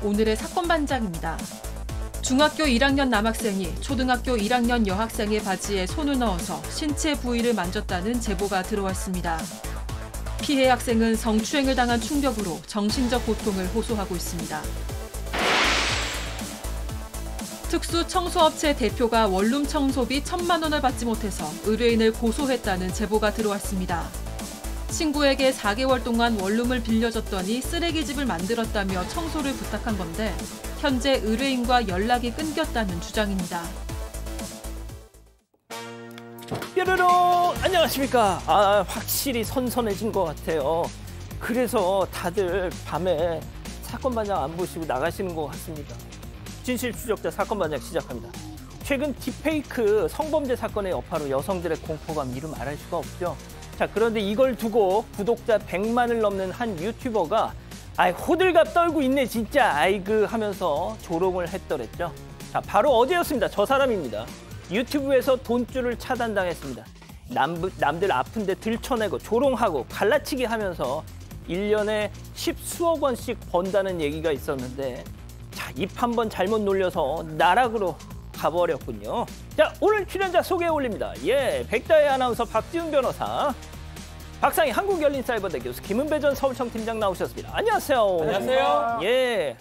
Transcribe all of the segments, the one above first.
오늘의 사건 반장입니다. 중학교 1학년 남학생이 초등학교 1학년 여학생의 바지에 손을 넣어서 신체 부위를 만졌다는 제보가 들어왔습니다. 피해 학생은 성추행을 당한 충격으로 정신적 고통을 호소하고 있습니다. 특수 청소업체 대표가 원룸 청소비 천만 원을 받지 못해서 의뢰인을 고소했다는 제보가 들어왔습니다. 친구에게 4개월 동안 원룸을 빌려줬더니 쓰레기집을 만들었다며 청소를 부탁한 건데 현재 의뢰인과 연락이 끊겼다는 주장입니다. 뾰로로 안녕하십니까. 아, 확실히 선선해진 것 같아요. 그래서 다들 밤에 사건 반장 안 보시고 나가시는 것 같습니다. 진실 추적자 사건 반장 시작합니다. 최근 딥페이크 성범죄 사건의 여파로 여성들의 공포감 이름 말할 수가 없죠. 자, 그런데 이걸 두고 구독자 100만을 넘는 한 유튜버가 아이, 호들갑 떨고 있네, 진짜. 아이그 하면서 조롱을 했더랬죠. 자, 바로 어제였습니다. 저 사람입니다. 유튜브에서 돈줄을 차단당했습니다. 남, 남들 아픈데 들쳐내고 조롱하고 갈라치기 하면서 1년에 10수억 원씩 번다는 얘기가 있었는데 자, 입한 번 잘못 놀려서 나락으로 가버렸군요. 자, 오늘 출연자 소개 해 올립니다. 예, 백다의 아나운서 박지훈 변호사, 박상희 한국열린사이버대 교수 김은배 전 서울청팀장 나오셨습니다. 안녕하세요. 안녕하세요. 예,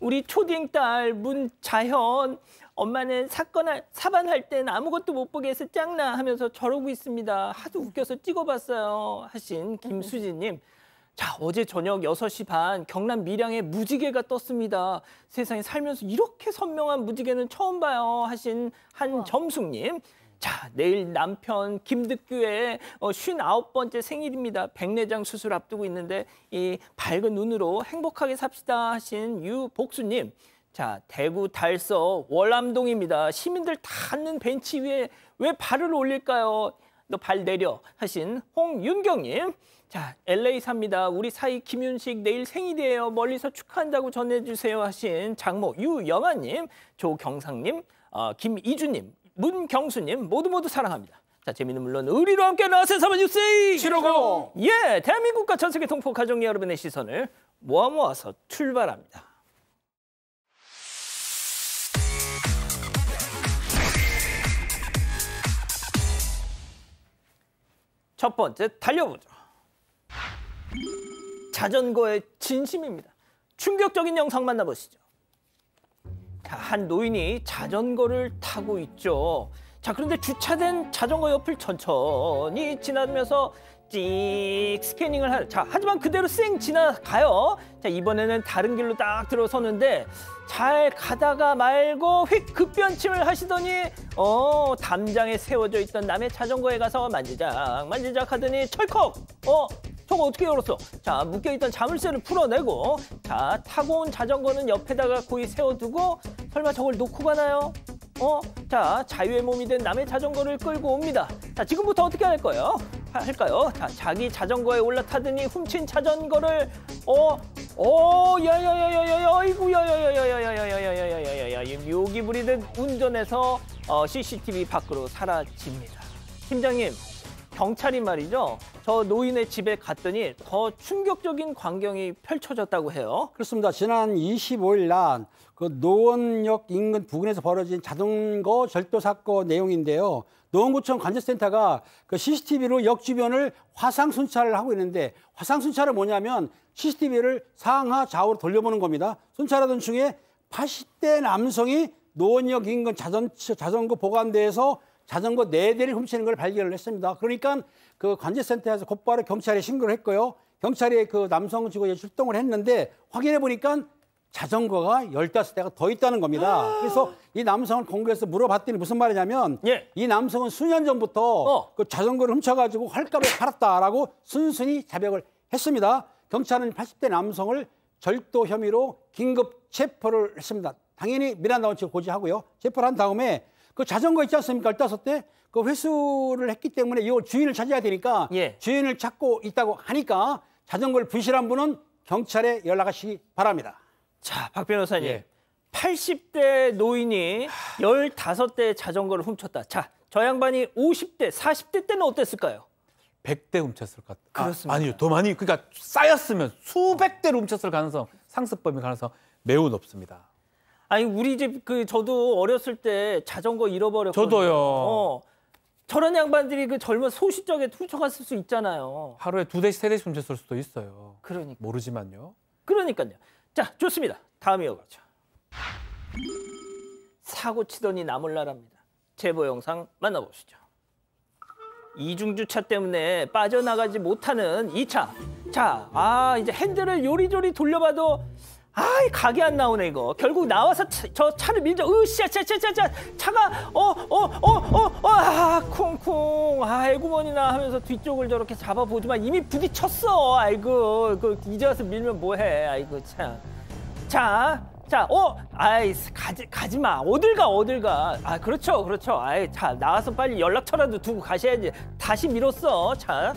우리 초딩 딸 문자현 엄마는 사건할 사반할 땐 아무것도 못 보게 해서 짱나 하면서 저러고 있습니다. 하도 웃겨서 찍어봤어요 하신 김수진님. 자, 어제 저녁 6시 반 경남 밀양에 무지개가 떴습니다. 세상에 살면서 이렇게 선명한 무지개는 처음 봐요 하신 한점숙님. 자, 내일 남편 김득규의 쉰아홉 어, 번째 생일입니다. 백내장 수술 앞두고 있는데 이 밝은 눈으로 행복하게 삽시다 하신 유복수님. 자, 대구 달서 월남동입니다. 시민들 다 앉는 벤치 위에 왜 발을 올릴까요? 너 발 내려 하신 홍윤경님. 자, LA 삽니다. 우리 사이 김윤식 내일 생일이에요. 멀리서 축하한다고 전해주세요 하신 장모 유영아님, 조경상님, 어, 김이주님, 문경수님 모두 모두 사랑합니다. 자, 재미는 물론 의리로 함께 나와서 사마뉴스 치러고 예, 대한민국과 전 세계 통포 가족 여러분의 시선을 모아 모아서 출발합니다. 첫 번째 달려보죠. 자전거의 진심입니다. 충격적인 영상 만나보시죠. 자, 한 노인이 자전거를 타고 있죠. 자, 그런데 주차된 자전거 옆을 천천히 지나면서 찍 스캐닝을 하. 자 하지만 그대로 쌩 지나가요. 자 이번에는 다른 길로 딱 들어서는데 잘 가다가 말고 휙 급변침을 하시더니 어 담장에 세워져 있던 남의 자전거에 가서 만지작 만지작 하더니 철컥 어 저거 어떻게 열었어? 자, 묶여있던 자물쇠를 풀어내고 자, 타고 온 자전거는 옆에다가 고이 세워두고 설마 저걸 놓고 가나요? 어? 자, 자유의 몸이 된 남의 자전거를 끌고 옵니다. 자, 지금부터 어떻게 할 거예요? 할까요? 자, 자기 자전거에 올라타더니 훔친 자전거를 어? 어, 야야야야야야, 아 이구 야야야야야야야야야야야야야, 여기 부리듯 운전해서 어, CCTV 밖으로 사라집니다. 팀장님, 경찰이 말이죠. 저 노인의 집에 갔더니 더 충격적인 광경이 펼쳐졌다고 해요. 그렇습니다. 지난 25일 날그 노원역 인근 부근에서 벌어진 자전거 절도 사건 내용인데요. 노원구청 관제센터가 그 CCTV로 역 주변을 화상 순찰을 하고 있는데 화상 순찰은 뭐냐면 CCTV를 상하 좌우로 돌려보는 겁니다. 순찰하던 중에 80대 남성이 노원역 인근 자전, 자전거 보관대에서 자전거 4대를 훔치는 걸 발견을 했습니다. 그러니까 그 관제센터에서 곧바로 경찰에 신고를 했고요. 경찰이 그 남성 직원이 출동을 했는데 확인해 보니까 자전거가 15대가 더 있다는 겁니다. 그래서 이 남성을 공개해서 물어봤더니 무슨 말이냐면 예. 이 남성은 수년 전부터 어. 그 자전거를 훔쳐가지고 헐값에 팔았다라고 순순히 자백을 했습니다. 경찰은 80대 남성을 절도 혐의로 긴급 체포를 했습니다. 당연히 미란다 원칙을 고지하고요. 체포를 한 다음에 그 자전거 있지 않습니까? 15대? 그 회수를 했기 때문에 이 주인을 찾아야 되니까 예. 주인을 찾고 있다고 하니까 자전거를 부실한 분은 경찰에 연락하시기 바랍니다. 자, 박 변호사님. 예. 80대 노인이 1 5대 자전거를 훔쳤다. 자, 저 양반이 50대, 40대 때는 어땠을까요? 100대 훔쳤을 것 같아요. 그렇습니다. 아, 아니요, 더 많이. 그러니까 쌓였으면 수백 대를 훔쳤을 가능성, 상습범일 가능성 매우 높습니다. 아니, 우리 집 그 저도 어렸을 때 자전거 잃어버렸거든요. 저도요. 어, 저런 양반들이 그 젊은 소시적에 훔쳐갔을 수 있잖아요. 하루에 두 대씩, 세 대씩 훔쳤을 수도 있어요. 그러니까. 모르지만요. 그러니까요. 자, 좋습니다. 다음 이어가죠. 사고 치더니 나몰라랍니다 제보 영상 만나보시죠. 이중주차 때문에 빠져나가지 못하는 이 차. 자, 아 이제 핸들을 요리조리 돌려봐도 아이 각이 안 나오네 이거 결국 나와서 차, 저 차를 밀자 으쌰차차차차 차가 어어 어어아 어, 어, 쿵쿵 아에구머니나 하면서 뒤쪽을 저렇게 잡아보지만 이미 부딪혔어 아이고 그 이제 와서 밀면 뭐해 아이고 참자 자, 어, 아이, 가지, 가지 마. 어딜 가, 어딜 가. 아, 그렇죠, 그렇죠. 아이, 자, 나와서 빨리 연락처라도 두고 가셔야지. 다시 밀었어. 자,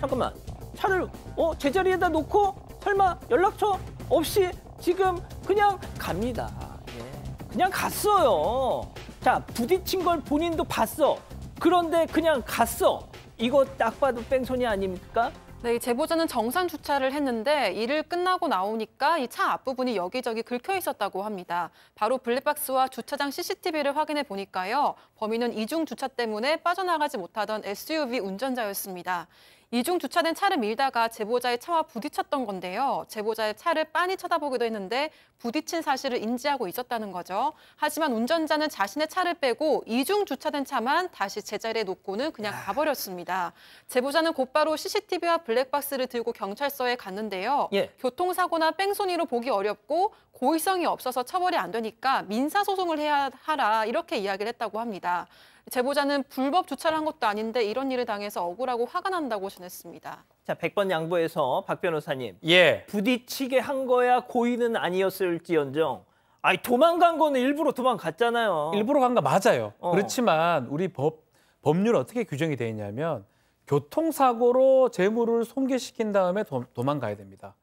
잠깐만. 차를, 어, 제자리에다 놓고, 설마 연락처 없이 지금 그냥 갑니다. 예. 그냥 갔어요. 자, 부딪힌 걸 본인도 봤어. 그런데 그냥 갔어. 이거 딱 봐도 뺑소니 아닙니까? 네, 제보자는 정상 주차를 했는데 이를 끝나고 나오니까 이 차 앞부분이 여기저기 긁혀 있었다고 합니다. 바로 블랙박스와 주차장 CCTV를 확인해 보니까요. 범인은 이중 주차 때문에 빠져나가지 못하던 SUV 운전자였습니다. 이중 주차된 차를 밀다가 제보자의 차와 부딪혔던 건데요. 제보자의 차를 빤히 쳐다보기도 했는데 부딪힌 사실을 인지하고 있었다는 거죠. 하지만 운전자는 자신의 차를 빼고 이중 주차된 차만 다시 제자리에 놓고는 그냥 아. 가버렸습니다. 제보자는 곧바로 CCTV와 블랙박스를 들고 경찰서에 갔는데요. 예. 교통사고나 뺑소니로 보기 어렵고 고의성이 없어서 처벌이 안 되니까 민사소송을 해야 하라 이렇게 이야기를 했다고 합니다. 제보자는 불법 주차를 한 것도 아닌데 이런 일을 당해서 억울하고 화가 난다고 전했습니다. 자, 100번 양보해서 박 변호사님. 예. 부딪히게 한 거야 고의는 아니었을지언정 아니 도망간 거는 일부러 도망갔잖아요. 일부러 간 거 맞아요. 어. 그렇지만 우리 법 법률 어떻게 규정이 되어 있냐면 교통사고로 재물을 손괴시킨 다음에 도, 망가야 됩니다.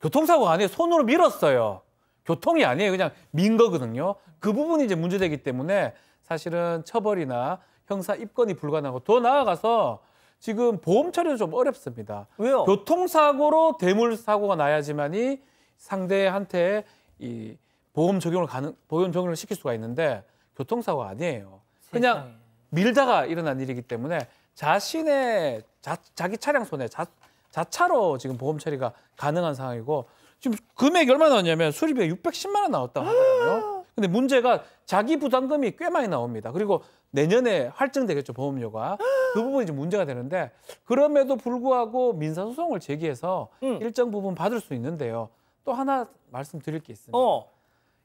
교통사고가 아니에요. 손으로 밀었어요. 교통이 아니에요. 그냥 민 거거든요. 그 부분이 이제 문제되기 때문에 사실은 처벌이나 형사 입건이 불가능하고 더 나아가서 지금 보험 처리도 좀 어렵습니다. 왜요? 교통사고로 대물 사고가 나야지만이 상대한테 이 보험 적용을 가능 보험 적용을 시킬 수가 있는데 교통사고 가 아니에요. 그냥 세상에. 밀다가 일어난 일이기 때문에 자신의 자, 자기 차량 손에 자, 자차로 지금 보험 처리가 가능한 상황이고 지금 금액이 얼마 나왔냐면 수리비가 610만 원 나왔다고 하거든요. 근데 문제가 자기 부담금이 꽤 많이 나옵니다. 그리고 내년에 할증되겠죠 보험료가 그 부분이 좀 문제가 되는데 그럼에도 불구하고 민사 소송을 제기해서 음. 일정 부분 받을 수 있는데요. 또 하나 말씀드릴 게 있습니다. 어.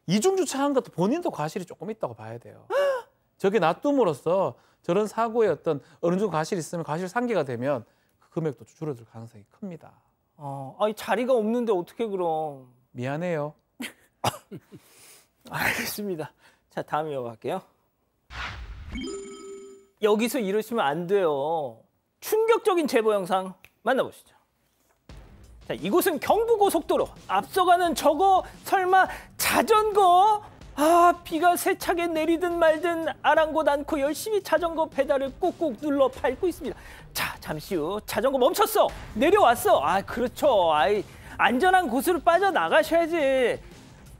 이중 주차한 것도 본인도 과실이 조금 있다고 봐야 돼요. 저게 놔둠으로써 저런 사고의 어떤 어느 정도 과실이 있으면 과실 상계가 되면 그 금액도 줄어들 가능성이 큽니다. 어, 아, 니 자리가 없는데 어떻게 그럼? 미안해요. 알겠습니다. 자, 다음 이어갈게요. 여기서 이러시면 안 돼요. 충격적인 제보 영상 만나보시죠. 자, 이곳은 경부고속도로. 앞서가는 저거 설마 자전거? 아, 비가 세차게 내리든 말든 아랑곳 않고 열심히 자전거 페달을 꾹꾹 눌러 밟고 있습니다. 자, 잠시 후 자전거 멈췄어. 내려왔어. 아, 그렇죠. 아이, 안전한 곳으로 빠져나가셔야지.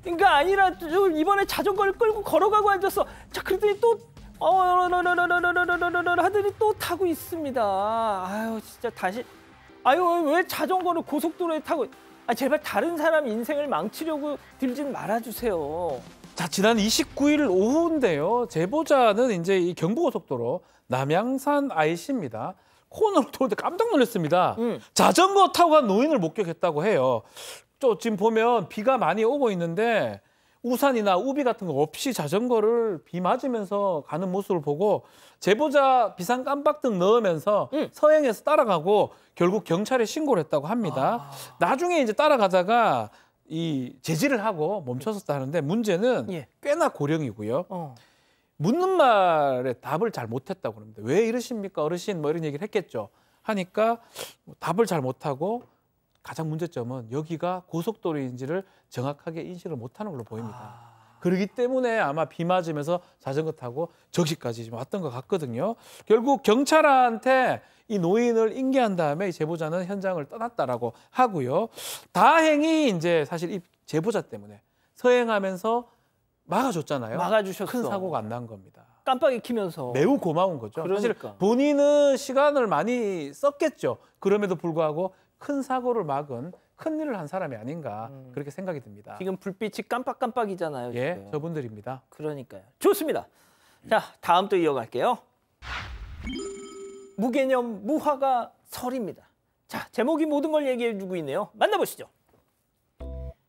그러니까 아니라 이번에 자전거를 끌고 걸어가고 앉았어. 자 그랬더니 또어러러러러러러러 하더니 또 타고 있습니다. 아유 진짜 다시 아유 왜 자전거를 고속도로에 타고 아 제발 다른 사람 인생을 망치려고 들진 말아주세요. 자 지난 29일 오후인데요. 제보자는 이제 이 경부고속도로 남양산 IC입니다. 코너로 돌때 깜짝 놀랐습니다. 음. 자전거 타고 간 노인을 목격했다고 해요. 저 지금 보면 비가 많이 오고 있는데 우산이나 우비 같은 거 없이 자전거를 비 맞으면서 가는 모습을 보고 제보자 비상 깜빡등 넣으면서 응. 서행해서 따라가고 결국 경찰에 신고를 했다고 합니다. 아... 나중에 이제 따라가다가 이 제지를 하고 멈춰섰다 하는데 문제는 예. 꽤나 고령이고요. 어. 묻는 말에 답을 잘 못했다고 그러는데 왜 이러십니까 어르신 뭐 이런 얘기를 했겠죠. 하니까 뭐 답을 잘 못하고 가장 문제점은 여기가 고속도로인지를 정확하게 인식을 못하는 걸로 보입니다. 아... 그러기 때문에 아마 비 맞으면서 자전거 타고 적시까지 지금 왔던 것 같거든요. 결국 경찰한테 이 노인을 인계한 다음에 이 제보자는 현장을 떠났다라고 하고요. 다행히 이제 사실 이 제보자 때문에 서행하면서 막아줬잖아요. 막아주셨어. 큰 사고가 안 난 겁니다. 깜빡 이키면서 매우 고마운 거죠. 그러니까. 사실 본인은 시간을 많이 썼겠죠. 그럼에도 불구하고 큰 사고를 막은 큰 일을 한 사람이 아닌가 음. 그렇게 생각이 듭니다. 지금 불빛이 깜빡깜빡이잖아요. 예, 지금. 저분들입니다. 그러니까요. 좋습니다. 자, 다음 또 이어갈게요. 무개념 무화가 설입니다. 자, 제목이 모든 걸 얘기해주고 있네요. 만나보시죠.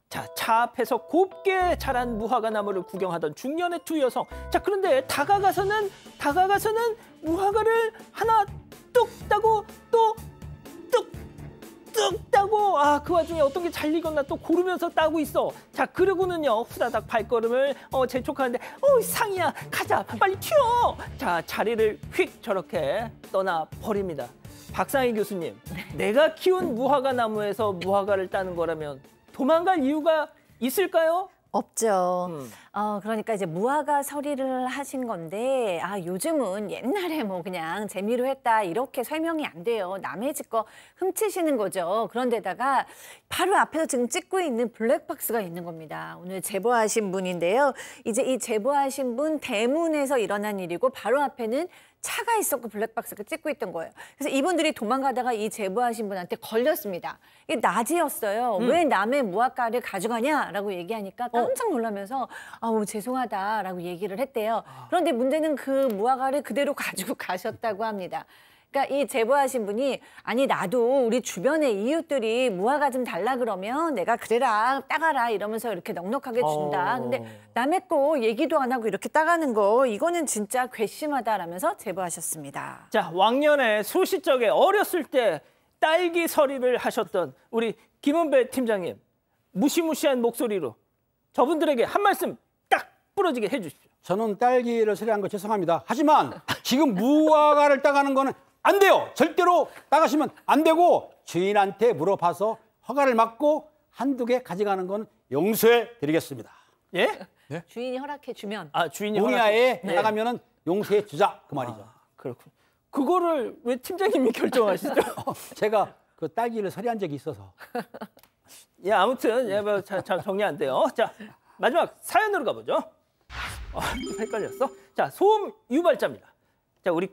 자, 차 앞에서 곱게 자란 무화과 나무를 구경하던 중년의 두 여성. 자, 그런데 다가가서는 다가가서는 무화과를 하나 뚝 따고 또뚝 뚝 따고 아 그 와중에 어떤 게 잘 익었나 또 고르면서 따고 있어. 자 그러고는요 후다닥 발걸음을 어, 재촉하는데 어 상이야 가자 빨리 튀어. 자 자리를 휙 저렇게 떠나 버립니다. 박상희 교수님, 내가 키운 무화과 나무에서 무화과를 따는 거라면 도망갈 이유가 있을까요? 없죠. 음. 어, 그러니까 이제 무화과 서리를 하신 건데, 아, 요즘은 옛날에 뭐 그냥 재미로 했다, 이렇게 설명이 안 돼요. 남의 집 거 훔치시는 거죠. 그런데다가 바로 앞에서 지금 찍고 있는 블랙박스가 있는 겁니다. 오늘 제보하신 분인데요. 이제 이 제보하신 분 대문에서 일어난 일이고, 바로 앞에는 차가 있었고 블랙박스가 찍고 있던 거예요. 그래서 이분들이 도망가다가 이 제보하신 분한테 걸렸습니다. 이게 낮이었어요. 음. 왜 남의 무화과를 가져가냐라고 얘기하니까 어. 깜짝 놀라면서 아우 죄송하다라고 얘기를 했대요. 아. 그런데 문제는 그 무화과를 그대로 가지고 가셨다고 합니다. 그러니까 이 제보하신 분이 아니 나도 우리 주변의 이웃들이 무화과 좀 달라 그러면 내가 그래라 따가라 이러면서 이렇게 넉넉하게 준다. 어... 근데 남의 거 얘기도 안 하고 이렇게 따가는 거 이거는 진짜 괘씸하다라면서 제보하셨습니다. 자 왕년에 소시 적에 어렸을 때 딸기 서립을 하셨던 우리 김은배 팀장님 무시무시한 목소리로 저분들에게 한 말씀 딱 부러지게 해주십시오. 저는 딸기를 세례한 거 죄송합니다. 하지만 지금 무화과를 따가는 거는 안 돼요. 절대로 나가시면 안 되고 주인한테 물어봐서 허가를 받고 한두 개 가져가는 건 용서해 드리겠습니다. 예? 네? 주인이 허락해 주면 아 주인이 공야에 네. 나가면은 용서해 주자 그 말이죠. 아, 그렇군. 그거를 왜 팀장님이 결정하시죠? 제가 그 딸기를 서리한 적이 있어서. 예 아무튼 예잘 뭐, 정리 안 돼요. 자 마지막 사연으로 가보죠. 어, 헷갈렸어. 자 소음 유발자입니다. 자 우리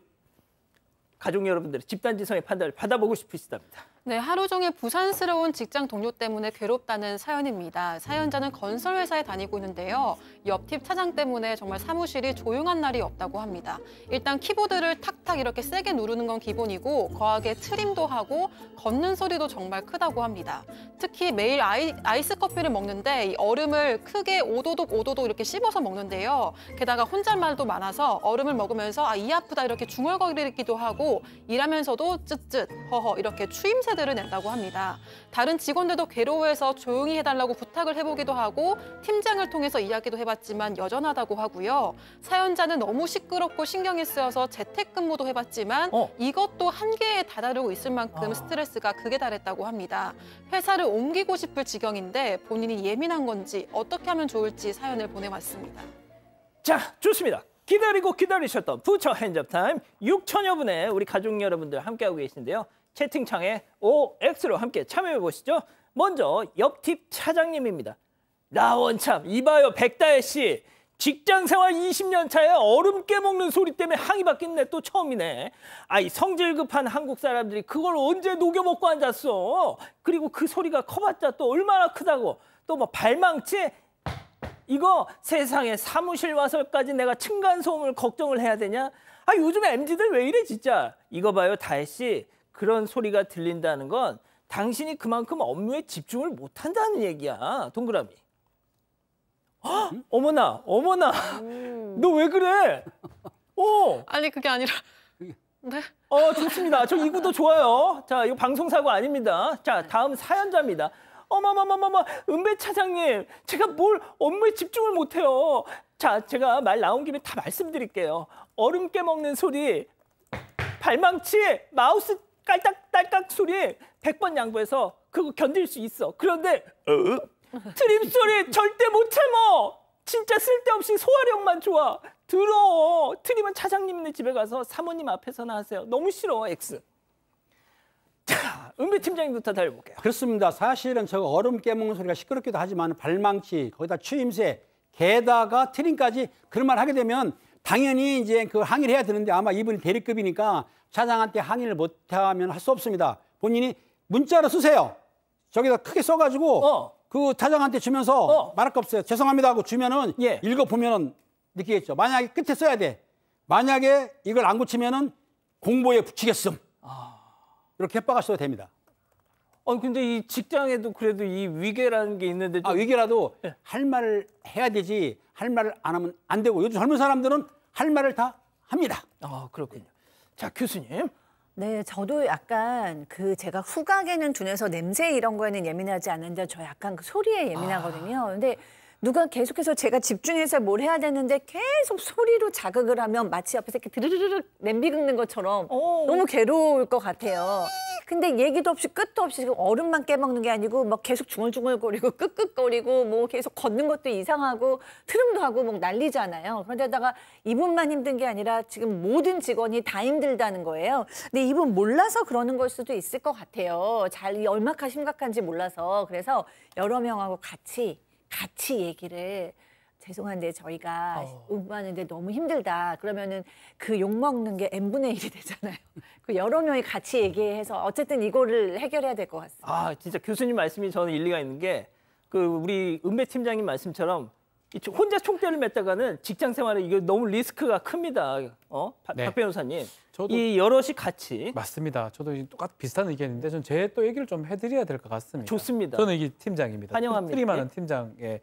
가족 여러분들의 집단지성의 판단을 받아보고 싶으시답니다. 네, 하루 종일 부산스러운 직장 동료 때문에 괴롭다는 사연입니다. 사연자는 건설회사에 다니고 있는데요. 옆집 차장 때문에 정말 사무실이 조용한 날이 없다고 합니다. 일단 키보드를 탁탁 이렇게 세게 누르는 건 기본이고 거하게 트림도 하고 걷는 소리도 정말 크다고 합니다. 특히 매일 아이, 아이스 커피를 먹는데 얼음을 크게 오도독 오도독 이렇게 씹어서 먹는데요. 게다가 혼잣말도 많아서 얼음을 먹으면서 아, 이 아프다 이렇게 중얼거리기도 하고 일하면서도 쯧쯧 허허 이렇게 추임새 흉내들 낸다고 합니다. 다른 직원들도 괴로워해서 조용히 해달라고 부탁을 해보기도 하고 팀장을 통해서 이야기도 해봤지만 여전하다고 하고요. 사연자는 너무 시끄럽고 신경이 쓰여서 재택근무도 해봤지만 어. 이것도 한계에 다다르고 있을 만큼 아. 스트레스가 극에 달했다고 합니다. 회사를 옮기고 싶을 지경인데 본인이 예민한 건지 어떻게 하면 좋을지 사연을 보내왔습니다. 자, 좋습니다. 기다리고 기다리셨던 부처 핸잡 타임 6천여 분의 우리 가족 여러분들 함께하고 계신데요. 채팅창에 OX로 함께 참여해 보시죠. 먼저 옆팁 차장님입니다. 라원참, 이봐요 백다혜 씨. 직장생활 20년 차에 얼음 깨먹는 소리 때문에 항의받겠네 또 처음이네. 아이 성질 급한 한국 사람들이 그걸 언제 녹여먹고 앉았어. 그리고 그 소리가 커봤자 또 얼마나 크다고. 또 뭐 발망치? 이거 세상에 사무실 와서까지 내가 층간소음을 걱정을 해야 되냐? 아 요즘 엠지들왜 이래 진짜. 이거 봐요 다혜 씨. 그런 소리가 들린다는 건 당신이 그만큼 업무에 집중을 못한다는 얘기야, 동그라미. 헉, 음? 어머나, 어머나, 음. 너왜 그래? 어. 아니 그게 아니라. 네. 어 좋습니다. 저이 구도 좋아요. 자 이거 방송 사고 아닙니다. 자 네. 다음 사연자입니다. 어마머마머마 은배 차장님 제가 뭘 업무에 집중을 못해요. 자 제가 말 나온 김에 다 말씀드릴게요. 얼음 깨먹는 소리, 발망치, 마우스 깔딱 딸깍 소리에 1번 양보해서 그거 견딜 수 있어. 그런데 어? 트림 소리 절대 못 참어. 진짜 쓸데없이 소화력만 좋아. 들어. 워 트림은 차장님네 집에 가서 사모님 앞에서나 하세요. 너무 싫어, 엑스. 자, 은배 팀장님부터 달려볼게요. 그렇습니다. 사실은 저 얼음 깨먹는 소리가 시끄럽기도 하지만 발망치, 거기다 추임새, 게다가 트림까지 그런 말 하게 되면 당연히 이제 그 항의를 해야 되는데 아마 이분이 대리급이니까 차장한테 항의를 못하면 할 수 없습니다. 본인이 문자로 쓰세요. 저기다 크게 써가지고 어. 그 차장한테 주면서 어. 말할 거 없어요. 죄송합니다 하고 주면은 예. 읽어보면은 느끼겠죠. 만약에 끝에 써야 돼. 만약에 이걸 안 고치면은 공보에 붙이겠음. 아... 이렇게 협박하셔도 됩니다. 어 근데 이 직장에도 그래도 이 위계라는 게 있는데 아, 좀... 아 위계라도 예. 할 말을 해야 되지 할 말을 안 하면 안 되고 요즘 젊은 사람들은 할 말을 다 합니다. 아 그렇군요. 자 교수님. 네, 저도 약간 그 제가 후각에는 둔해서 냄새 이런 거에는 예민하지 않는데 저 약간 그 소리에 예민하거든요. 아... 근데 누가 계속해서 제가 집중해서 뭘 해야 되는데 계속 소리로 자극을 하면 마치 옆에서 이렇게 드르르르 냄비 긁는 것처럼 오. 어. 너무 괴로울 것 같아요. 근데 얘기도 없이 끝도 없이 지금 얼음만 깨먹는 게 아니고 막 계속 중얼중얼거리고 끄끄거리고 뭐 계속 걷는 것도 이상하고 트름도 하고 막 난리잖아요. 그런데다가 이분만 힘든 게 아니라 지금 모든 직원이 다 힘들다는 거예요. 근데 이분 몰라서 그러는 걸 수도 있을 것 같아요. 잘 얼마나 심각한지 몰라서 그래서 여러 명하고 같이 같이 얘기를 죄송한데 저희가 어. 공부하는데 너무 힘들다. 그러면은 그 욕 먹는 게 n분의 1이 되잖아요. 그 여러 명이 같이 얘기해서 어쨌든 이거를 해결해야 될 것 같습니다. 아, 진짜 교수님 말씀이 저는 일리가 있는 게 그 우리 은배 팀장님 말씀처럼 혼자 총대를 맸다가는 직장 생활에 이게 너무 리스크가 큽니다. 어? 박, 네. 박 변호사님. 저도 이 여럿이 같이 맞습니다. 저도 똑같 비슷한 의견인데 전 제 또 얘기를 좀 해드려야 될 것 같습니다. 좋습니다. 저는 이게 팀장입니다. 환영합니다. 트림하는 팀장의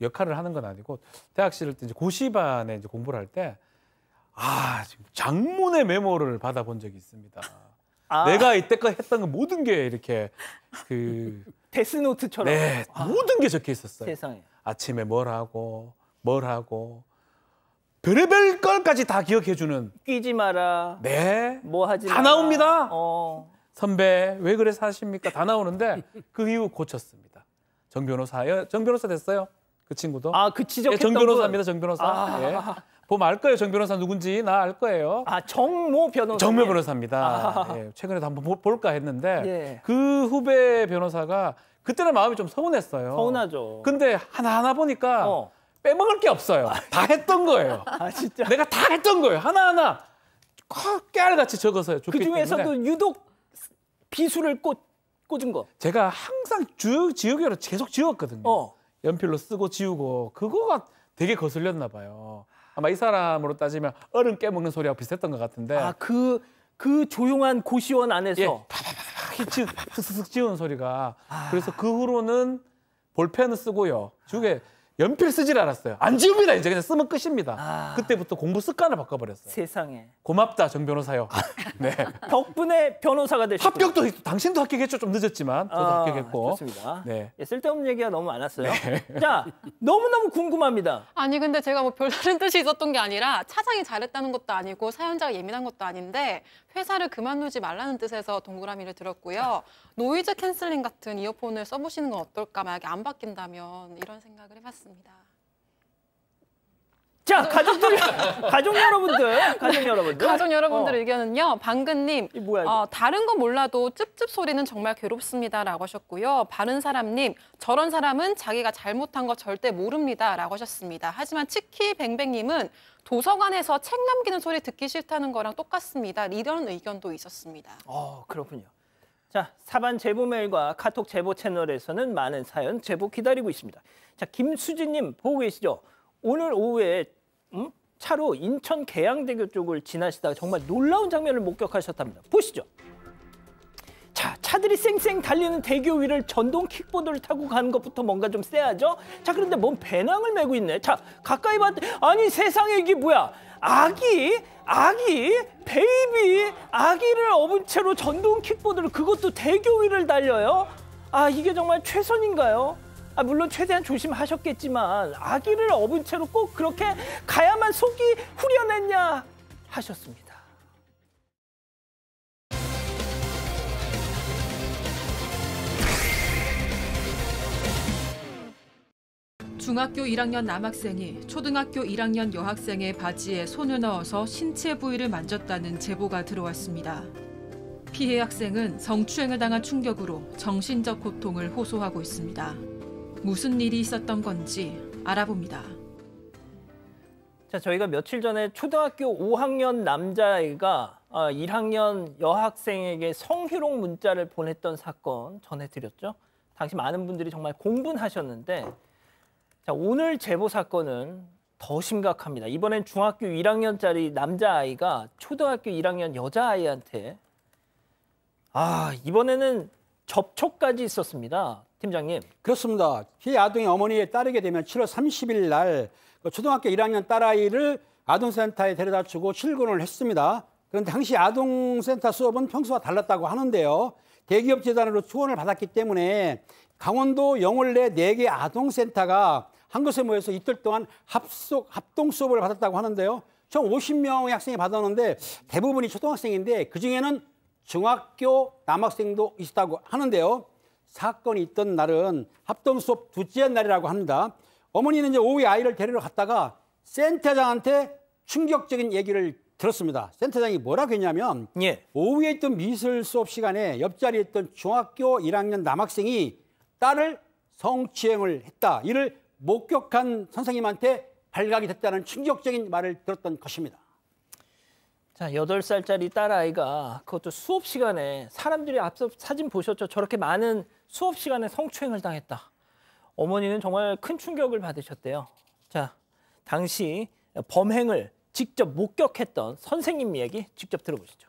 역할을 하는 건 아니고 대학시절 때 이제 고시반에 이제 공부를 할 때아 지금 장문의 메모를 받아본 적이 있습니다. 아. 내가 이때까지 했던 모든 게 이렇게 그 데스노트처럼 네, 아. 모든 게 적혀 있었어요. 세상에. 아침에 뭘 하고 뭘 하고 별의별 걸까지 다 기억해 주는 끼지 마라. 네. 뭐 하지 다 마라. 나옵니다. 어. 선배 왜 그래 사십니까? 다 나오는데 그 이후 고쳤습니다. 정 변호사요. 예, 정 변호사 됐어요. 그 친구도. 아, 그지적했정 예, 변호사입니다. 정 변호사. 아. 예. 보면 알 거예요. 정 변호사 누군지 나 알 거예요. 아, 정모 변호사. 정모 변호사입니다. 아. 예, 최근에도 한번 볼까 했는데 예. 그 후배 변호사가 그때는 마음이 좀 서운했어요. 서운하죠. 근데 하나하나 보니까 어. 빼먹을 게 없어요. 다 했던 거예요. 아 진짜. 내가 다 했던 거예요. 하나하나 깨알같이 적어서 요그중에서그 유독 비수를 꽂, 꽂은 거. 제가 항상 쭉 지우개로 계속 지웠거든요. 어. 연필로 쓰고 지우고 그거가 되게 거슬렸나 봐요. 아마 이 사람으로 따지면 얼음 깨먹는 소리하고 비슷했던 것 같은데. 아그그 그 조용한 고시원 안에서. 예, 키치 슥슥 찌운 소리가. 아. 그래서 그 후로는 볼펜을 쓰고요. 저게 연필 쓰질 않았어요. 안 지웁니다. 이제 그냥 쓰면 끝입니다. 아... 그때부터 공부 습관을 바꿔버렸어요. 세상에. 고맙다 정 변호사요. 아. 네. 덕분에 변호사가 되셨 합격도 당신도 합격했죠. 좀 늦었지만 저도 아, 합격했고. 좋습니다. 네. 예, 쓸데없는 얘기가 너무 많았어요. 네. 자 너무너무 궁금합니다. 아니 근데 제가 뭐 별다른 뜻이 있었던 게 아니라 차장이 잘했다는 것도 아니고 사연자가 예민한 것도 아닌데 회사를 그만두지 말라는 뜻에서 동그라미를 들었고요. 노이즈 캔슬링 같은 이어폰을 써보시는 건 어떨까 만약에 안 바뀐다면 이런 생각을 해봤습니다. 있습니다. 자 가족들 가족 여러분들 가족 여러분들 가족 여러분들 어. 의견은요 방근님 어, 다른 건 몰라도 찝찝 소리는 정말 괴롭습니다라고 하셨고요 바른 사람님 저런 사람은 자기가 잘못한 거 절대 모릅니다라고 하셨습니다 하지만 치키 뱅뱅님은 도서관에서 책넘기는 소리 듣기 싫다는 거랑 똑같습니다 이런 의견도 있었습니다 어 그렇군요 자 사반 제보 메일과 카톡 제보 채널에서는 많은 사연 제보 기다리고 있습니다. 자, 김수진님 보고 계시죠? 오늘 오후에 음? 차로 인천 계양대교 쪽을 지나시다가 정말 놀라운 장면을 목격하셨답니다. 보시죠. 자, 차들이 쌩쌩 달리는 대교 위를 전동 킥보드를 타고 가는 것부터 뭔가 좀 쎄하죠? 자, 그런데 뭔 배낭을 메고 있네. 자, 가까이 봤더니 아니 세상에 이게 뭐야? 아기, 아기, 베이비, 아기를 업은 채로 전동 킥보드를 그것도 대교 위를 달려요? 아, 이게 정말 최선인가요? 아, 물론 최대한 조심하셨겠지만 아기를 업은 채로 꼭 그렇게 가야만 속이 후련했냐 하셨습니다. 중학교 1학년 남학생이 초등학교 1학년 여학생의 바지에 손을 넣어서 신체 부위를 만졌다는 제보가 들어왔습니다. 피해 학생은 성추행을 당한 충격으로 정신적 고통을 호소하고 있습니다. 무슨 일이 있었던 건지 알아봅니다. 자, 저희가 며칠 전에 초등학교 5학년 남자아이가 1학년 아, 여학생에게 성희롱 문자를 보냈던 사건 전해드렸죠. 당시 많은 분들이 정말 공분하셨는데 자, 오늘 제보 사건은 더 심각합니다. 이번엔 중학교 1학년짜리 남자아이가 초등학교 1학년 여자아이한테 아, 이번에는 접촉까지 있었습니다. 팀장님. 그렇습니다. 피아동의 어머니에 따르게 되면 7월 30일 날 그 초등학교 1학년 딸아이를 아동센터에 데려다 주고 출근을 했습니다. 그런데 당시 아동센터 수업은 평소와 달랐다고 하는데요. 대기업 재단으로 후원을 받았기 때문에 강원도 영월 내 4개 아동센터가 한 곳에 모여서 이틀 동안 합속, 합동 수업을 받았다고 하는데요. 총 50명의 학생이 받았는데 대부분이 초등학생인데 그중에는 중학교 남학생도 있다고 하는데요. 사건이 있던 날은 합동 수업 둘째 날이라고 합니다. 어머니는 이제 오후에 아이를 데리러 갔다가 센터장한테 충격적인 얘기를 들었습니다. 센터장이 뭐라고 했냐면 예. 오후에 있던 미술 수업 시간에 옆자리에 있던 중학교 1학년 남학생이 딸을 성추행을 했다. 이를 목격한 선생님한테 발각이 됐다는 충격적인 말을 들었던 것입니다. 자, 여덟 살짜리 딸아이가 그것도 수업 시간에 사람들이 앞서 사진 보셨죠? 저렇게 많은 수업 시간에 성추행을 당했다. 어머니는 정말 큰 충격을 받으셨대요. 자, 당시 범행을 직접 목격했던 선생님 이야기 직접 들어보시죠.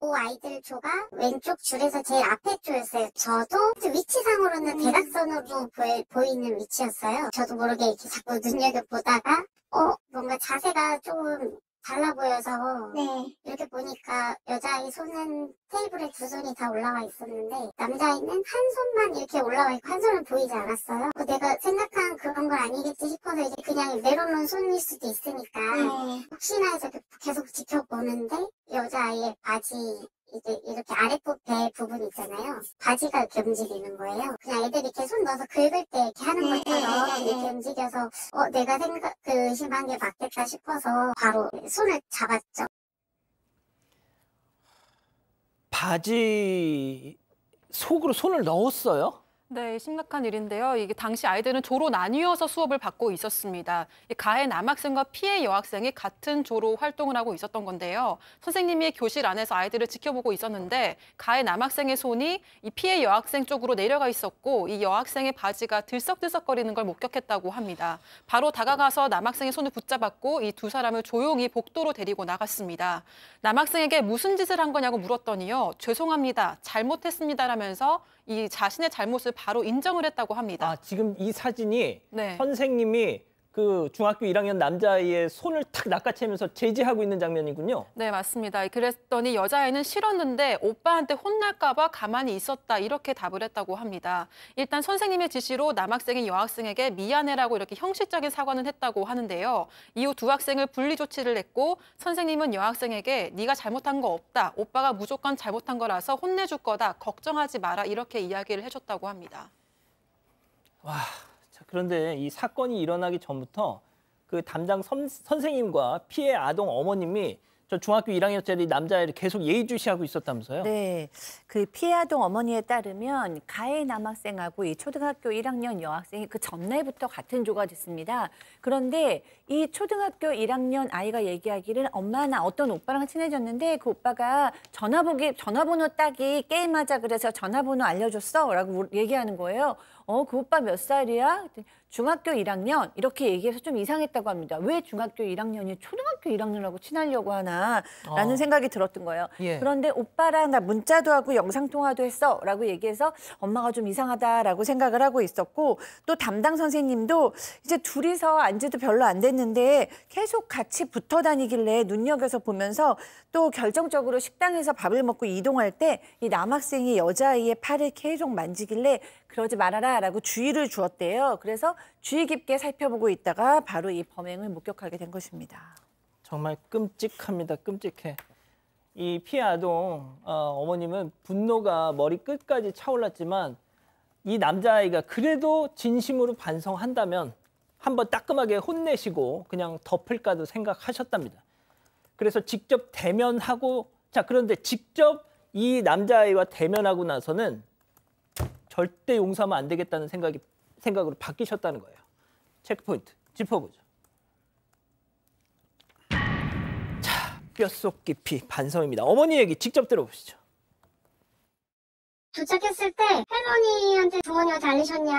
오 그 아이들 조가 왼쪽 줄에서 제일 앞에 줄였어요. 저도 그 위치상으로는 음. 대각선으로 보이, 보이는 위치였어요. 저도 모르게 이렇게 자꾸 눈여겨보다가 어 뭔가 자세가 조금 달라 보여서 네. 이렇게 보니까 여자아이 손은 테이블에 두 손이 다 올라와 있었는데 남자아이는 한 손만 이렇게 올라와 있고 한 손은 보이지 않았어요. 뭐 내가 생각한 그런 건 아니겠지 싶어서 이제 그냥 내려놓은 손일 수도 있으니까 네. 혹시나 해서 계속 지켜보는데 여자아이의 바지 이게 이렇게 아랫부 배 부분 있잖아요. 바지가 이렇게 움직이는 거예요. 그냥 애들이 이렇게 손 넣어서 긁을 때 이렇게 하는 네, 것처럼 네, 네. 이렇게 네. 움직여서 어 내가 생각 그심한게 맞겠다 싶어서 바로 손을 잡았죠. 바지 속으로 손을 넣었어요? 네, 심각한 일인데요. 이게 당시 아이들은 조로 나뉘어서 수업을 받고 있었습니다. 가해 남학생과 피해 여학생이 같은 조로 활동을 하고 있었던 건데요. 선생님이 교실 안에서 아이들을 지켜보고 있었는데 가해 남학생의 손이 이 피해 여학생 쪽으로 내려가 있었고 이 여학생의 바지가 들썩들썩거리는 걸 목격했다고 합니다. 바로 다가가서 남학생의 손을 붙잡았고 이 두 사람을 조용히 복도로 데리고 나갔습니다. 남학생에게 무슨 짓을 한 거냐고 물었더니요. 죄송합니다. 잘못했습니다라면서 이 자신의 잘못을 바로 인정을 했다고 합니다. 아, 지금 이 사진이 네. 선생님이 그 중학교 1학년 남자아이의 손을 탁 낚아채면서 제지하고 있는 장면이군요. 네, 맞습니다. 그랬더니 여자아이는 싫었는데 오빠한테 혼날까 봐 가만히 있었다 이렇게 답을 했다고 합니다. 일단 선생님의 지시로 남학생인 여학생에게 미안해라고 이렇게 형식적인 사과는 했다고 하는데요. 이후 두 학생을 분리 조치를 했고 선생님은 여학생에게 네가 잘못한 거 없다. 오빠가 무조건 잘못한 거라서 혼내줄 거다. 걱정하지 마라 이렇게 이야기를 해줬다고 합니다. 와, 그런데 이 사건이 일어나기 전부터 그 담당 선, 선생님과 피해 아동 어머님이 저 중학교 1학년짜리 남자애를 계속 예의주시하고 있었다면서요? 네. 그 피해 아동 어머니에 따르면 가해 남학생하고 이 초등학교 1학년 여학생이 그 전날부터 같은 조가 됐습니다. 그런데 이 초등학교 1학년 아이가 얘기하기를 엄마 나 어떤 오빠랑 친해졌는데 그 오빠가 전화번호 따기 게임하자 그래서 전화번호 알려줬어라고 얘기하는 거예요. 어, 그 오빠 몇 살이야? 중학교 1학년 이렇게 얘기해서 좀 이상했다고 합니다. 왜 중학교 1학년이 초등학교 1학년하고 친하려고 하나라는 어. 생각이 들었던 거예요. 예. 그런데 오빠랑 나 문자도 하고 영상통화도 했어라고 얘기해서 엄마가 좀 이상하다라고 생각을 하고 있었고 또 담당 선생님도 이제 둘이서 안지도 별로 안 됐는데 계속 같이 붙어 다니길래 눈여겨서 보면서 또 결정적으로 식당에서 밥을 먹고 이동할 때 이 남학생이 여자아이의 팔을 계속 만지길래 그러지 말아라라고 주의를 주었대요. 그래서 주의 깊게 살펴보고 있다가 바로 이 범행을 목격하게 된 것입니다. 정말 끔찍합니다. 끔찍해. 이 피해 아동 어, 머님은 분노가 머리 끝까지 차올랐지만 이 남자아이가 그래도 진심으로 반성한다면 한번 따끔하게 혼내시고 그냥 덮을까도 생각하셨답니다. 그래서 직접 대면하고 자 그런데 직접 이 남자아이와 대면하고 나서는 절대 용서하면 안 되겠다는 생각이 생각으로 바뀌셨다는 거예요. 체크포인트 짚어보죠. 자, 뼛속 깊이 반성입니다. 어머니 얘기 직접 들어보시죠. 도착했을 때 할머니한테 부모님 달리셨냐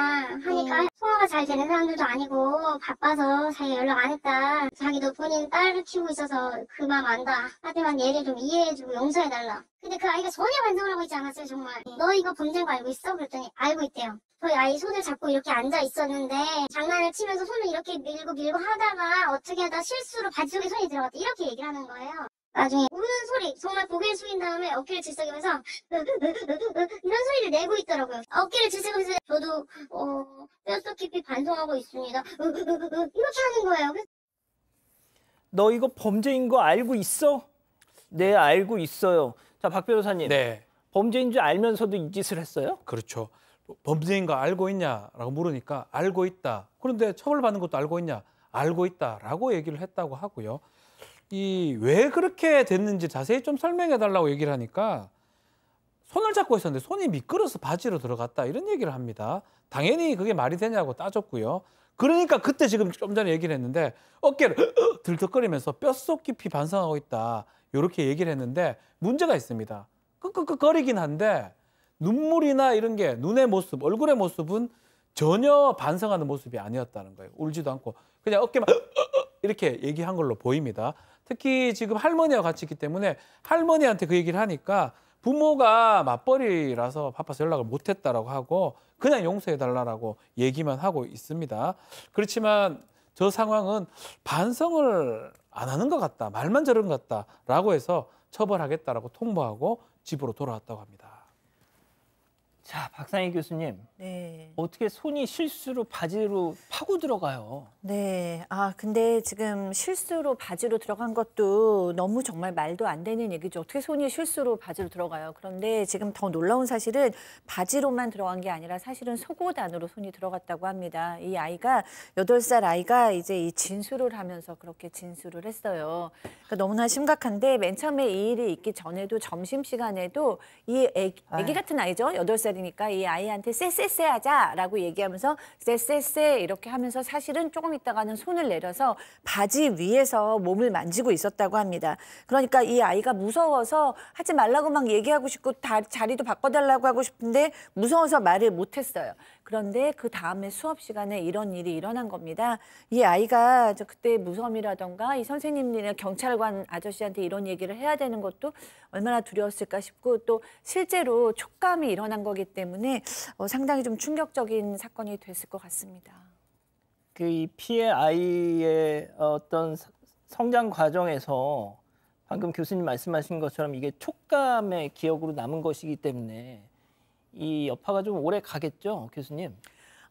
하니까 네. 소화가 잘 되는 사람들도 아니고 바빠서 잘 연락 안 했다. 자기도 본인 딸을 키우고 있어서 그마 안다. 하지만 얘를 좀 이해해주고 용서해달라. 근데 그 아이가 전혀 반성을 하고 있지 않았어요 정말. 네. 너 이거 범죄인 거 알고 있어? 그랬더니 알고 있대요. 저희 아이 손을 잡고 이렇게 앉아 있었는데 장난을 치면서 손을 이렇게 밀고 밀고 하다가 어떻게 하다 실수로 바지속에 손이 들어갔다 이렇게 얘기를 하는 거예요. 나중에 우는 소리 정말 고개를 숙인 다음에 어깨를 질색이면서 이런 소리를 내고 있더라고요 어깨를 질색이면서 저도 어, 뼛속 깊이 반성하고 있습니다 이렇게 하는 거예요 너 이거 범죄인 거 알고 있어? 네 알고 있어요 자박 변호사님 네. 범죄인 줄 알면서도 이 짓을 했어요? 그렇죠 범죄인 거 알고 있냐라고 물으니까 알고 있다 그런데 처벌받는 것도 알고 있냐 알고 있다라고 얘기를 했다고 하고요 이왜 그렇게 됐는지 자세히 좀 설명해 달라고 얘기를 하니까 손을 잡고 있었는데 손이 미끄러서 바지로 들어갔다 이런 얘기를 합니다. 당연히 그게 말이 되냐고 따졌고요. 그러니까 그때 지금 좀 전에 얘기를 했는데 어깨를 들썩거리면서 뼛속 깊이 반성하고 있다 이렇게 얘기를 했는데 문제가 있습니다. 끄끄끄거리긴 한데 눈물이나 이런 게 눈의 모습, 얼굴의 모습은 전혀 반성하는 모습이 아니었다는 거예요. 울지도 않고 그냥 어깨만 어, 어, 어, 이렇게 얘기한 걸로 보입니다. 특히 지금 할머니와 같이 있기 때문에 할머니한테 그 얘기를 하니까 부모가 맞벌이라서 바빠서 연락을 못했다라고 하고 그냥 용서해달라라고 얘기만 하고 있습니다. 그렇지만 저 상황은 반성을 안 하는 것 같다, 말만 저런 것 같다라고 해서 처벌하겠다라고 통보하고 집으로 돌아왔다고 합니다. 자, 박상희 교수님. 네. 어떻게 손이 실수로 바지로 파고 들어가요? 네. 아, 근데 지금 실수로 바지로 들어간 것도 너무 정말 말도 안 되는 얘기죠. 어떻게 손이 실수로 바지로 들어가요? 그런데 지금 더 놀라운 사실은 바지로만 들어간 게 아니라 사실은 속옷 안으로 손이 들어갔다고 합니다. 이 아이가, 여덟 살 아이가 이제 이 진술을 하면서 그렇게 진술을 했어요. 그러니까 너무나 심각한데 맨 처음에 이 일이 있기 전에도 점심시간에도 이 애기, 애기 같은 아이죠. 여덟 살이 그러니까이 아이한테 쎄쎄쎄 하자라고 얘기하면서 쎄쎄쎄 이렇게 하면서 사실은 조금 있다가는 손을 내려서 바지 위에서 몸을 만지고 있었다고 합니다. 그러니까 이 아이가 무서워서 하지 말라고 막 얘기하고 싶고 다, 자리도 바꿔달라고 하고 싶은데 무서워서 말을 못했어요. 그런데 그 다음에 수업 시간에 이런 일이 일어난 겁니다. 이 아이가 저 그때 무섬이라던가 이 선생님이나 경찰관 아저씨한테 이런 얘기를 해야 되는 것도 얼마나 두려웠을까 싶고 또 실제로 촉감이 일어난 거기 때문에 어, 상당히 좀 충격적인 사건이 됐을 것 같습니다. 그이 피해 아이의 어떤 성장 과정에서 방금 교수님 말씀하신 것처럼 이게 촉감의 기억으로 남은 것이기 때문에 이 여파가 좀 오래 가겠죠, 교수님?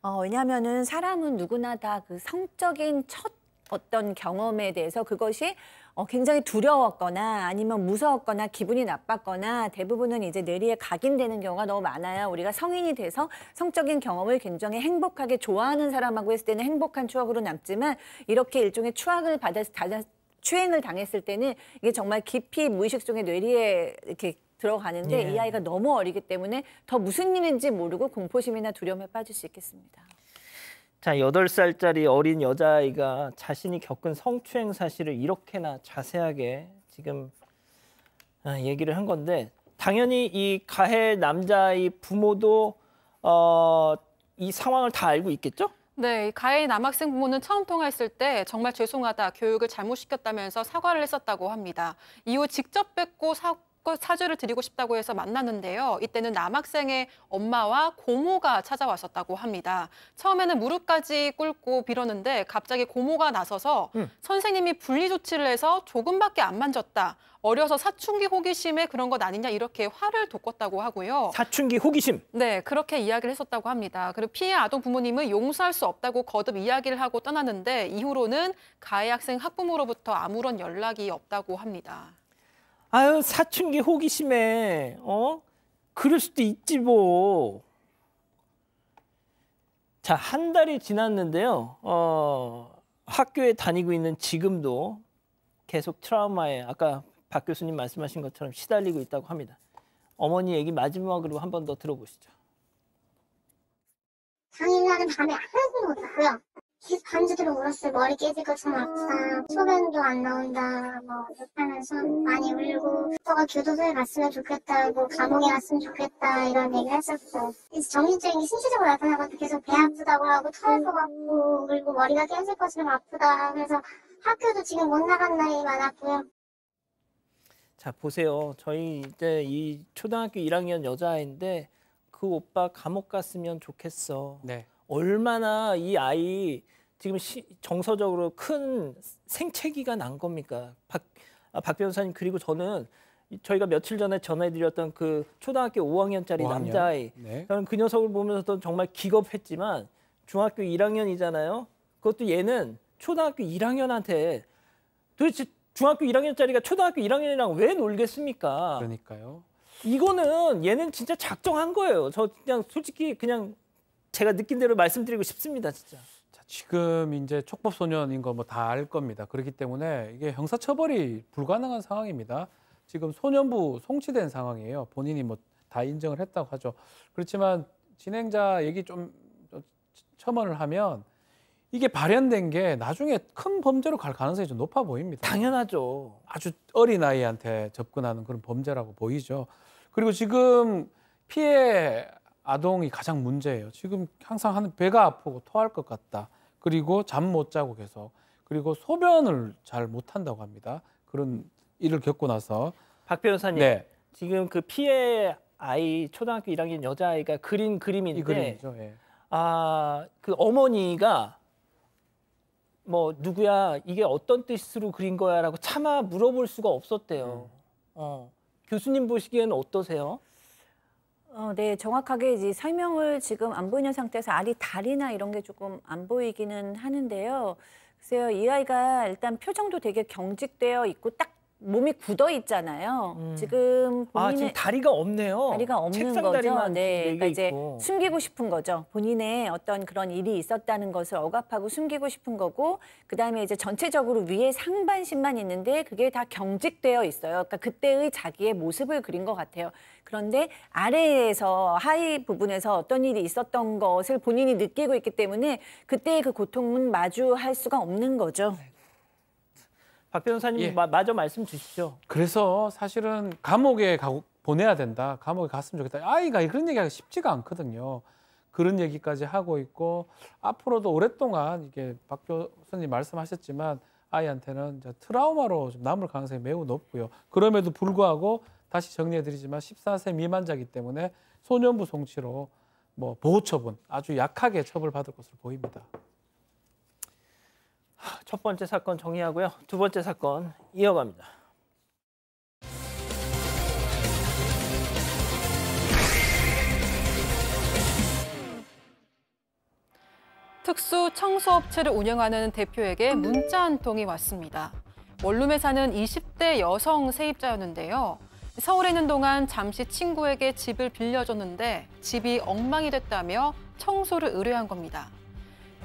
어, 왜냐하면은 사람은 누구나 다 그 성적인 첫 어떤 경험에 대해서 그것이 어, 굉장히 두려웠거나 아니면 무서웠거나 기분이 나빴거나 대부분은 이제 뇌리에 각인되는 경우가 너무 많아요. 우리가 성인이 돼서 성적인 경험을 굉장히 행복하게 좋아하는 사람하고 했을 때는 행복한 추억으로 남지만 이렇게 일종의 추악을 받았, 받았 추행을 당했을 때는 이게 정말 깊이 무의식 중에 뇌리에 이렇게 들어가는데 네. 이 아이가 너무 어리기 때문에 더 무슨 일인지 모르고 공포심이나 두려움에 빠질 수 있겠습니다. 자, 여 살짜리 어린 여자아이가 자신이 겪은 성추행 사실을 이렇게나 자세하게 지금 아, 얘기를 한 건데 당연히 이 가해 남자의 부모도 어, 이 상황을 다 알고 있겠죠? 네, 가해 남학생 부모는 처음 통화했을 때 정말 죄송하다, 교육을 잘못시켰다면서 사과를 했었다고 합니다. 이후 직접 뵙고 사, 사주를 드리고 싶다고 해서 만났는데요. 이때는 남학생의 엄마와 고모가 찾아왔었다고 합니다. 처음에는 무릎까지 꿇고 빌었는데 갑자기 고모가 나서서 음. 선생님이 분리 조치를 해서 조금밖에 안 만졌다. 어려서 사춘기 호기심에 그런 것 아니냐 이렇게 화를 돋궜다고 하고요. 사춘기 호기심? 네, 그렇게 이야기를 했었다고 합니다. 그리고 피해 아동 부모님은 용서할 수 없다고 거듭 이야기를 하고 떠났는데 이후로는 가해 학생 학부모로부터 아무런 연락이 없다고 합니다. 아유 사춘기 호기심에 어 그럴 수도 있지 뭐. 자한 달이 지났는데요. 어 학교에 다니고 있는 지금도 계속 트라우마에 아까 박 교수님 말씀하신 것처럼 시달리고 있다고 합니다. 어머니 얘기 마지막으로 한 번 더 들어보시죠. 당일날은 밤에 하나도 못 자고요. 밤새도록 울었어요. 머리 깨질 것처럼 아프다. 소변도 안 나온다. 뭐 하면서 많이 울고 오가 교도소에 갔으면 좋겠다. 뭐 감옥에 갔으면 좋겠다. 이런 얘기를 했었고 정신적인 게 신체적으로 나타나거 계속 배 아프다고 하고 토할 것 같고 그리고 머리가 깨질 것처럼 아프다. 그래서 학교도 지금 못 나간 날이 많았고요. 자 보세요. 저희 이제 이 초등학교 1학년 여자아이인데 그 오빠 감옥 갔으면 좋겠어. 네. 얼마나 이 아이 지금 시, 정서적으로 큰생체기가난 겁니까? 박, 아, 박 변호사님 그리고 저는 저희가 며칠 전에 전해드렸던 그 초등학교 5학년짜리 5학년? 남자아이 네. 저는 그 녀석을 보면서도 정말 기겁했지만 중학교 1학년이잖아요. 그것도 얘는 초등학교 1학년한테 도대체 중학교 1학년짜리가 초등학교 1학년이랑 왜 놀겠습니까? 그러니까요. 이거는 얘는 진짜 작정한 거예요. 저 그냥 솔직히 그냥 제가 느낀 대로 말씀드리고 싶습니다, 진짜. 자, 지금 이제 촉법 소년인 거 뭐 다 알 겁니다. 그렇기 때문에 이게 형사 처벌이 불가능한 상황입니다. 지금 소년부 송치된 상황이에요. 본인이 뭐 다 인정을 했다고 하죠. 그렇지만 진행자 얘기 좀 첨언을 하면 이게 발현된 게 나중에 큰 범죄로 갈 가능성이 좀 높아 보입니다. 당연하죠. 아주 어린 아이한테 접근하는 그런 범죄라고 보이죠. 그리고 지금 피해 아동이 가장 문제예요. 지금 항상 하는 배가 아프고 토할 것 같다. 그리고 잠 못 자고 계속 그리고 소변을 잘 못 한다고 합니다. 그런 일을 겪고 나서 박 변호사님 네. 지금 그 피해 아이 초등학교 1학년 여자아이가 그린 그림인데 그림이죠, 예. 아그 어머니가 뭐 누구야 이게 어떤 뜻으로 그린 거야라고 차마 물어볼 수가 없었대요. 음. 어. 교수님 보시기에는 어떠세요? 어, 네, 정확하게 이제 설명을 지금 안 보이는 상태에서 알이 다리나 이런 게 조금 안 보이기는 하는데요. 글쎄요, 이 아이가 일단 표정도 되게 경직되어 있고 딱 몸이 굳어 있잖아요. 음. 지금 본인의 아, 지금 다리가 없네요. 다리가 없는 거죠. 네, 그러니까 이제 있고. 숨기고 싶은 거죠. 본인의 어떤 그런 일이 있었다는 것을 억압하고 숨기고 싶은 거고, 그 다음에 이제 전체적으로 위에 상반신만 있는데 그게 다 경직되어 있어요. 그러니까 그때의 자기의 모습을 그린 것 같아요. 그런데 아래에서 하이 부분에서 어떤 일이 있었던 것을 본인이 느끼고 있기 때문에 그때의 그 고통은 마주할 수가 없는 거죠. 아박 변호사님 예. 마저 말씀 주시죠. 그래서 사실은 감옥에 가고 보내야 된다. 감옥에 갔으면 좋겠다. 아이가 그런 얘기하기 쉽지가 않거든요. 그런 얘기까지 하고 있고 앞으로도 오랫동안 이게 박 교수님 말씀하셨지만 아이한테는 트라우마로 남을 가능성이 매우 높고요. 그럼에도 불구하고 다시 정리해드리지만 14세 미만자기 때문에 소년부 송치로 뭐 보호처분 아주 약하게 처벌받을 것으로 보입니다. 첫 번째 사건 정리하고요. 두 번째 사건 이어갑니다. 특수 청소업체를 운영하는 대표에게 문자 한 통이 왔습니다. 원룸에 사는 20대 여성 세입자였는데요. 서울에 있는 동안 잠시 친구에게 집을 빌려줬는데 집이 엉망이 됐다며 청소를 의뢰한 겁니다.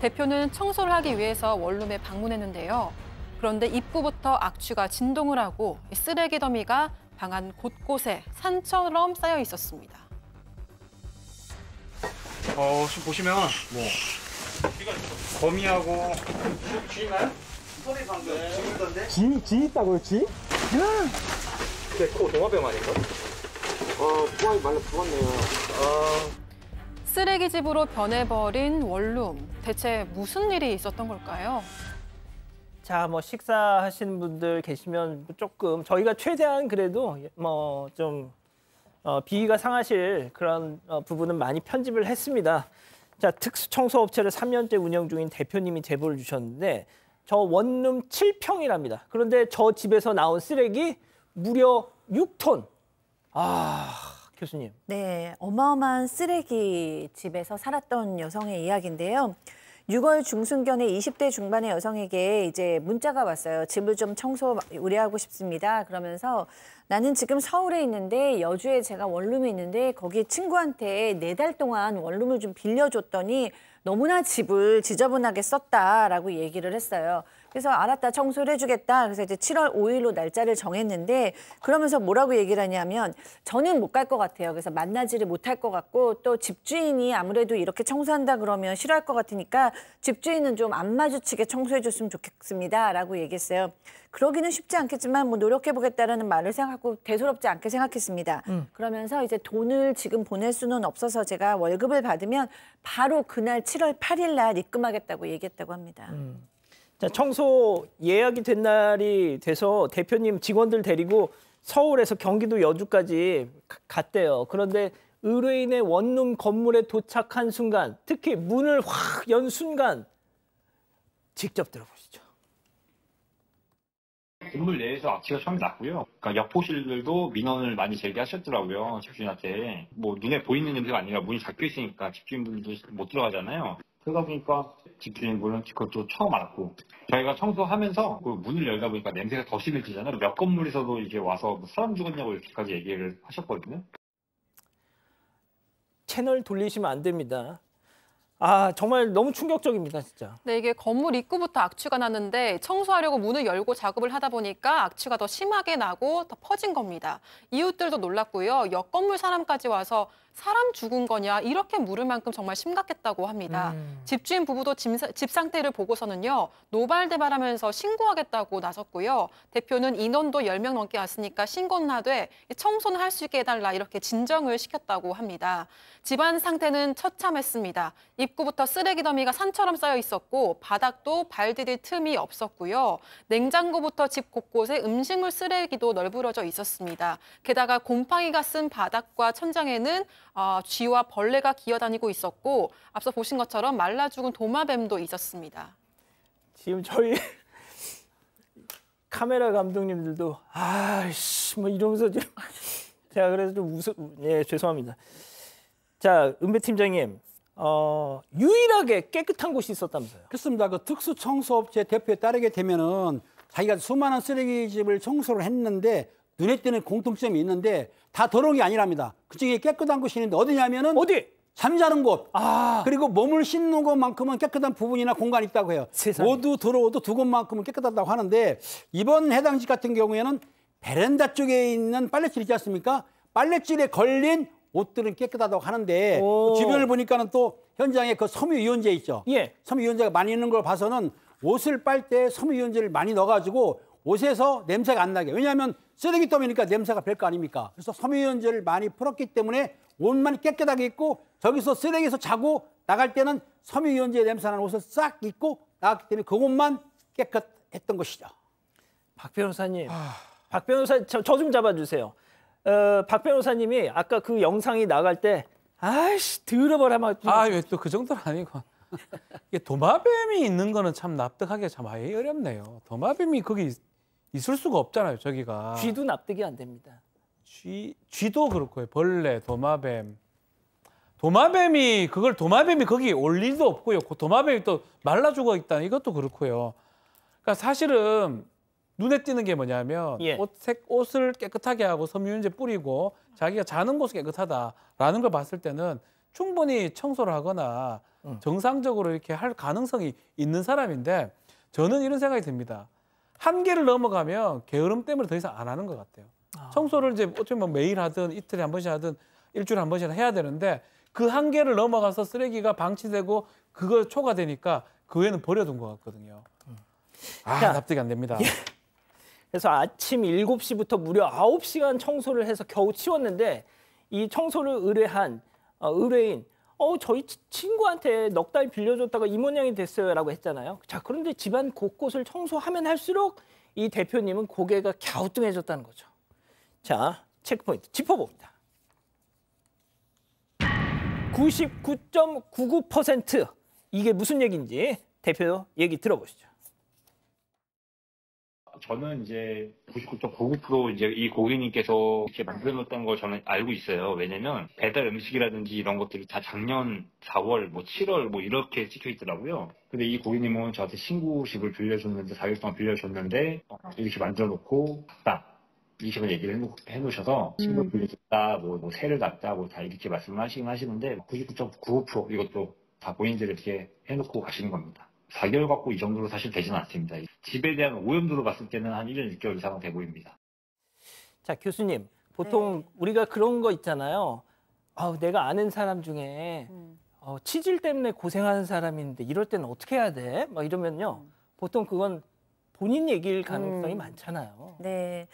대표는 청소를 하기 위해서 원룸에 방문했는데요. 그런데 입구부터 악취가 진동을 하고 쓰레기 더미가 방안 곳곳에 산처럼 쌓여 있었습니다. 어, 지금 보시면 뭐 거미하고 쥐인가요? 소리 방금 쥐던데? 쥐, 쥐 있다고요, 쥐? 야! 코 동화뱀 아닌가? 어, 부항이 말라 죽었네요. 아... 쓰레기집으로 변해버린 원룸. 대체 무슨 일이 있었던 걸까요? 자, 뭐 식사하시는 분들 계시면 조금 저희가 최대한 그래도 뭐좀 어, 비위가 상하실 그런 어, 부분은 많이 편집을 했습니다. 자, 특수 청소 업체를 3년째 운영 중인 대표님이 제보를 주셨는데 저 원룸 7평이랍니다. 그런데 저 집에서 나온 쓰레기 무려 6톤. 아. 교수님. 네, 어마어마한 쓰레기 집에서 살았던 여성의 이야기인데요. 6월 중순경에 20대 중반의 여성에게 이제 문자가 왔어요. 집을 좀 청소 의뢰하고 싶습니다. 그러면서 나는 지금 서울에 있는데 여주에 제가 원룸이 있는데 거기 친구한테 네 달 동안 원룸을 좀 빌려줬더니 너무나 집을 지저분하게 썼다라고 얘기를 했어요. 그래서 알았다 청소를 해주겠다. 그래서 이제 7월 5일로 날짜를 정했는데 그러면서 뭐라고 얘기를 하냐면 저는 못 갈 것 같아요. 그래서 만나지를 못할 것 같고 또 집주인이 아무래도 이렇게 청소한다 그러면 싫어할 것 같으니까 집주인은 좀 안 마주치게 청소해줬으면 좋겠습니다라고 얘기했어요. 그러기는 쉽지 않겠지만 뭐 노력해보겠다라는 말을 생각하고 대수롭지 않게 생각했습니다. 음. 그러면서 이제 돈을 지금 보낼 수는 없어서 제가 월급을 받으면 바로 그날 7월 8일 날 입금하겠다고 얘기했다고 합니다. 음. 자, 청소 예약이 된 날이 돼서 대표님 직원들 데리고 서울에서 경기도 여주까지 가, 갔대요. 그런데 의뢰인의 원룸 건물에 도착한 순간, 특히 문을 확 연 순간 직접 들어보시죠. 건물 내에서 악취가 참 났고요. 그러니까 여포실들도 민원을 많이 제기하셨더라고요. 집주인한테. 뭐 눈에 보이는 냄새가 아니라 문이 닫혀 있으니까 집주인분들도 못 들어가잖아요. 그러다 보니까 집주인 분은 그것도 처음 알았고 저희가 청소하면서 그 문을 열다 보니까 냄새가 더 심해지잖아요. 몇 건물에서도 이게 와서 뭐 사람 죽었냐고 이렇게까지 얘기를 하셨거든요. 채널 돌리시면 안 됩니다. 아 정말 너무 충격적입니다 진짜. 네 이게 건물 입구부터 악취가 나는데 청소하려고 문을 열고 작업을 하다 보니까 악취가 더 심하게 나고 더 퍼진 겁니다. 이웃들도 놀랐고요. 옆 건물 사람까지 와서 사람 죽은 거냐 이렇게 물을 만큼 정말 심각했다고 합니다. 음. 집주인 부부도 짐, 집 상태를 보고서는요 노발대발하면서 신고하겠다고 나섰고요. 대표는 인원도 10명 넘게 왔으니까 신고는 하되 청소는 할 수 있게 해달라 이렇게 진정을 시켰다고 합니다. 집안 상태는 처참했습니다. 입구부터 쓰레기 더미가 산처럼 쌓여 있었고 바닥도 발 디딜 틈이 없었고요. 냉장고부터 집 곳곳에 음식물 쓰레기도 널브러져 있었습니다. 게다가 곰팡이가 쓴 바닥과 천장에는 아, 쥐와 벌레가 기어다니고 있었고 앞서 보신 것처럼 말라 죽은 도마뱀도 있었습니다. 지금 저희 카메라 감독님들도 아씨 뭐 이러면서 지금 제가 그래서 좀 웃어 예 죄송합니다. 자 은배 팀장님 어, 유일하게 깨끗한 곳이 있었다면서요? 그렇습니다. 그 특수 청소업체 대표에 따르게 되면은 자기가 수많은 쓰레기집을 청소를 했는데 눈에 띄는 공통점이 있는데 다 더러운 게 아니랍니다. 그중에 깨끗한 곳이있는데 어디냐면은 어디? 잠자는 곳. 아. 그리고 몸을 씻는 것만큼은 깨끗한 부분이나 공간이 있다고 해요. 세상에. 모두 들어오도두 곳만큼은 깨끗하다고 하는데 이번 해당 집 같은 경우에는 베란다 쪽에 있는 빨래줄 있지 않습니까? 빨래줄에 걸린 옷들은 깨끗하다고 하는데 오. 주변을 보니까는 또 현장에 그 섬유유연제 있죠. 예. 섬유유연제가 많이 있는 걸 봐서는 옷을 빨 때 섬유유연제를 많이 넣어가지고 옷에서 냄새가 안 나게. 왜냐하면 쓰레기 더미니까 냄새가 별거 아닙니까? 그래서 섬유유연제를 많이 풀었기 때문에 옷만 깨끗하게 입고 저기서 쓰레기에서 자고 나갈 때는 섬유유연제 냄새나는 옷을 싹 입고 나갔기 때문에 그것만 깨끗했던 것이죠. 박 변호사님, 아... 박 변호사 님저 좀 잡아주세요. 어, 박 변호사님이 아까 그 영상이 나갈 때 아이씨 들어버려 막. 아왜 또 그 정도는 아니고. 이게 도마뱀이 있는 거는 참 납득하기가 참 아예 어렵네요. 도마뱀이 거기 있을 수가 없잖아요, 저기가. 쥐도 납득이 안 됩니다. 쥐, 쥐도 그렇고요. 벌레, 도마뱀. 도마뱀이 그걸 도마뱀이 거기 올 일도 없고요. 그 도마뱀이 또 말라 죽어 있다는 이것도 그렇고요. 그러니까 사실은 눈에 띄는 게 뭐냐면 예. 옷, 색, 옷을 깨끗하게 하고 섬유유제 뿌리고 자기가 자는 곳이 깨끗하다라는 걸 봤을 때는 충분히 청소를 하거나 음. 정상적으로 이렇게 할 가능성이 있는 사람인데 저는 이런 생각이 듭니다. 한계를 넘어가면 게으름 때문에 더 이상 안 하는 것 같아요. 아. 청소를 이제 어쩌면 뭐 매일 하든 이틀에 한 번씩 하든 일주일에 한 번씩 해야 되는데 그 한계를 넘어가서 쓰레기가 방치되고 그거 초과되니까 그 외에는 버려둔 것 같거든요. 음. 아, 자, 납득이 안 됩니다. 예. 그래서 아침 7시부터 무려 9시간 청소를 해서 겨우 치웠는데 이 청소를 의뢰한 어, 의뢰인 어, 저희 친구한테 넉 달 빌려줬다가 이 모양이 됐어요라고 했잖아요. 자, 그런데 집안 곳곳을 청소하면 할수록 이 대표님은 고개가 갸우뚱해졌다는 거죠. 자, 체크포인트 짚어봅니다. 99.99% 이게 무슨 얘기인지 대표 얘기 들어보시죠. 저는 이제 99.99% 이제 이 고객님께서 이렇게 만들어놨던 걸 저는 알고 있어요. 왜냐면 배달 음식이라든지 이런 것들이 다 작년 4월, 뭐 7월 뭐 이렇게 찍혀 있더라고요. 근데 이 고객님은 저한테 신고식을 빌려줬는데 4개월 동안 빌려줬는데 이렇게 만들어놓고 딱. 이식을 얘기를 해놓, 으셔서 친구 음. 빌려줬다, 뭐, 뭐 세를 놨다, 뭐다 이렇게 말씀을 하시긴 하시는데 99.95% 이것도 다 본인들이 이렇게 해놓고 가시는 겁니다. 4개월 갖고 이 정도로 사실 되지는 않습니다. 집에 대한 오염도로 봤을 때는 한 1년 6개월 이상은 돼 보입니다. 자, 교수님. 보통 네. 우리가 그런 거 있잖아요. 아, 내가 아는 사람 중에 음. 어, 치질 때문에 고생하는 사람인데 이럴 때는 어떻게 해야 돼? 막 이러면요. 음. 보통 그건 본인 얘기일 가능성이 음. 많잖아요. 네.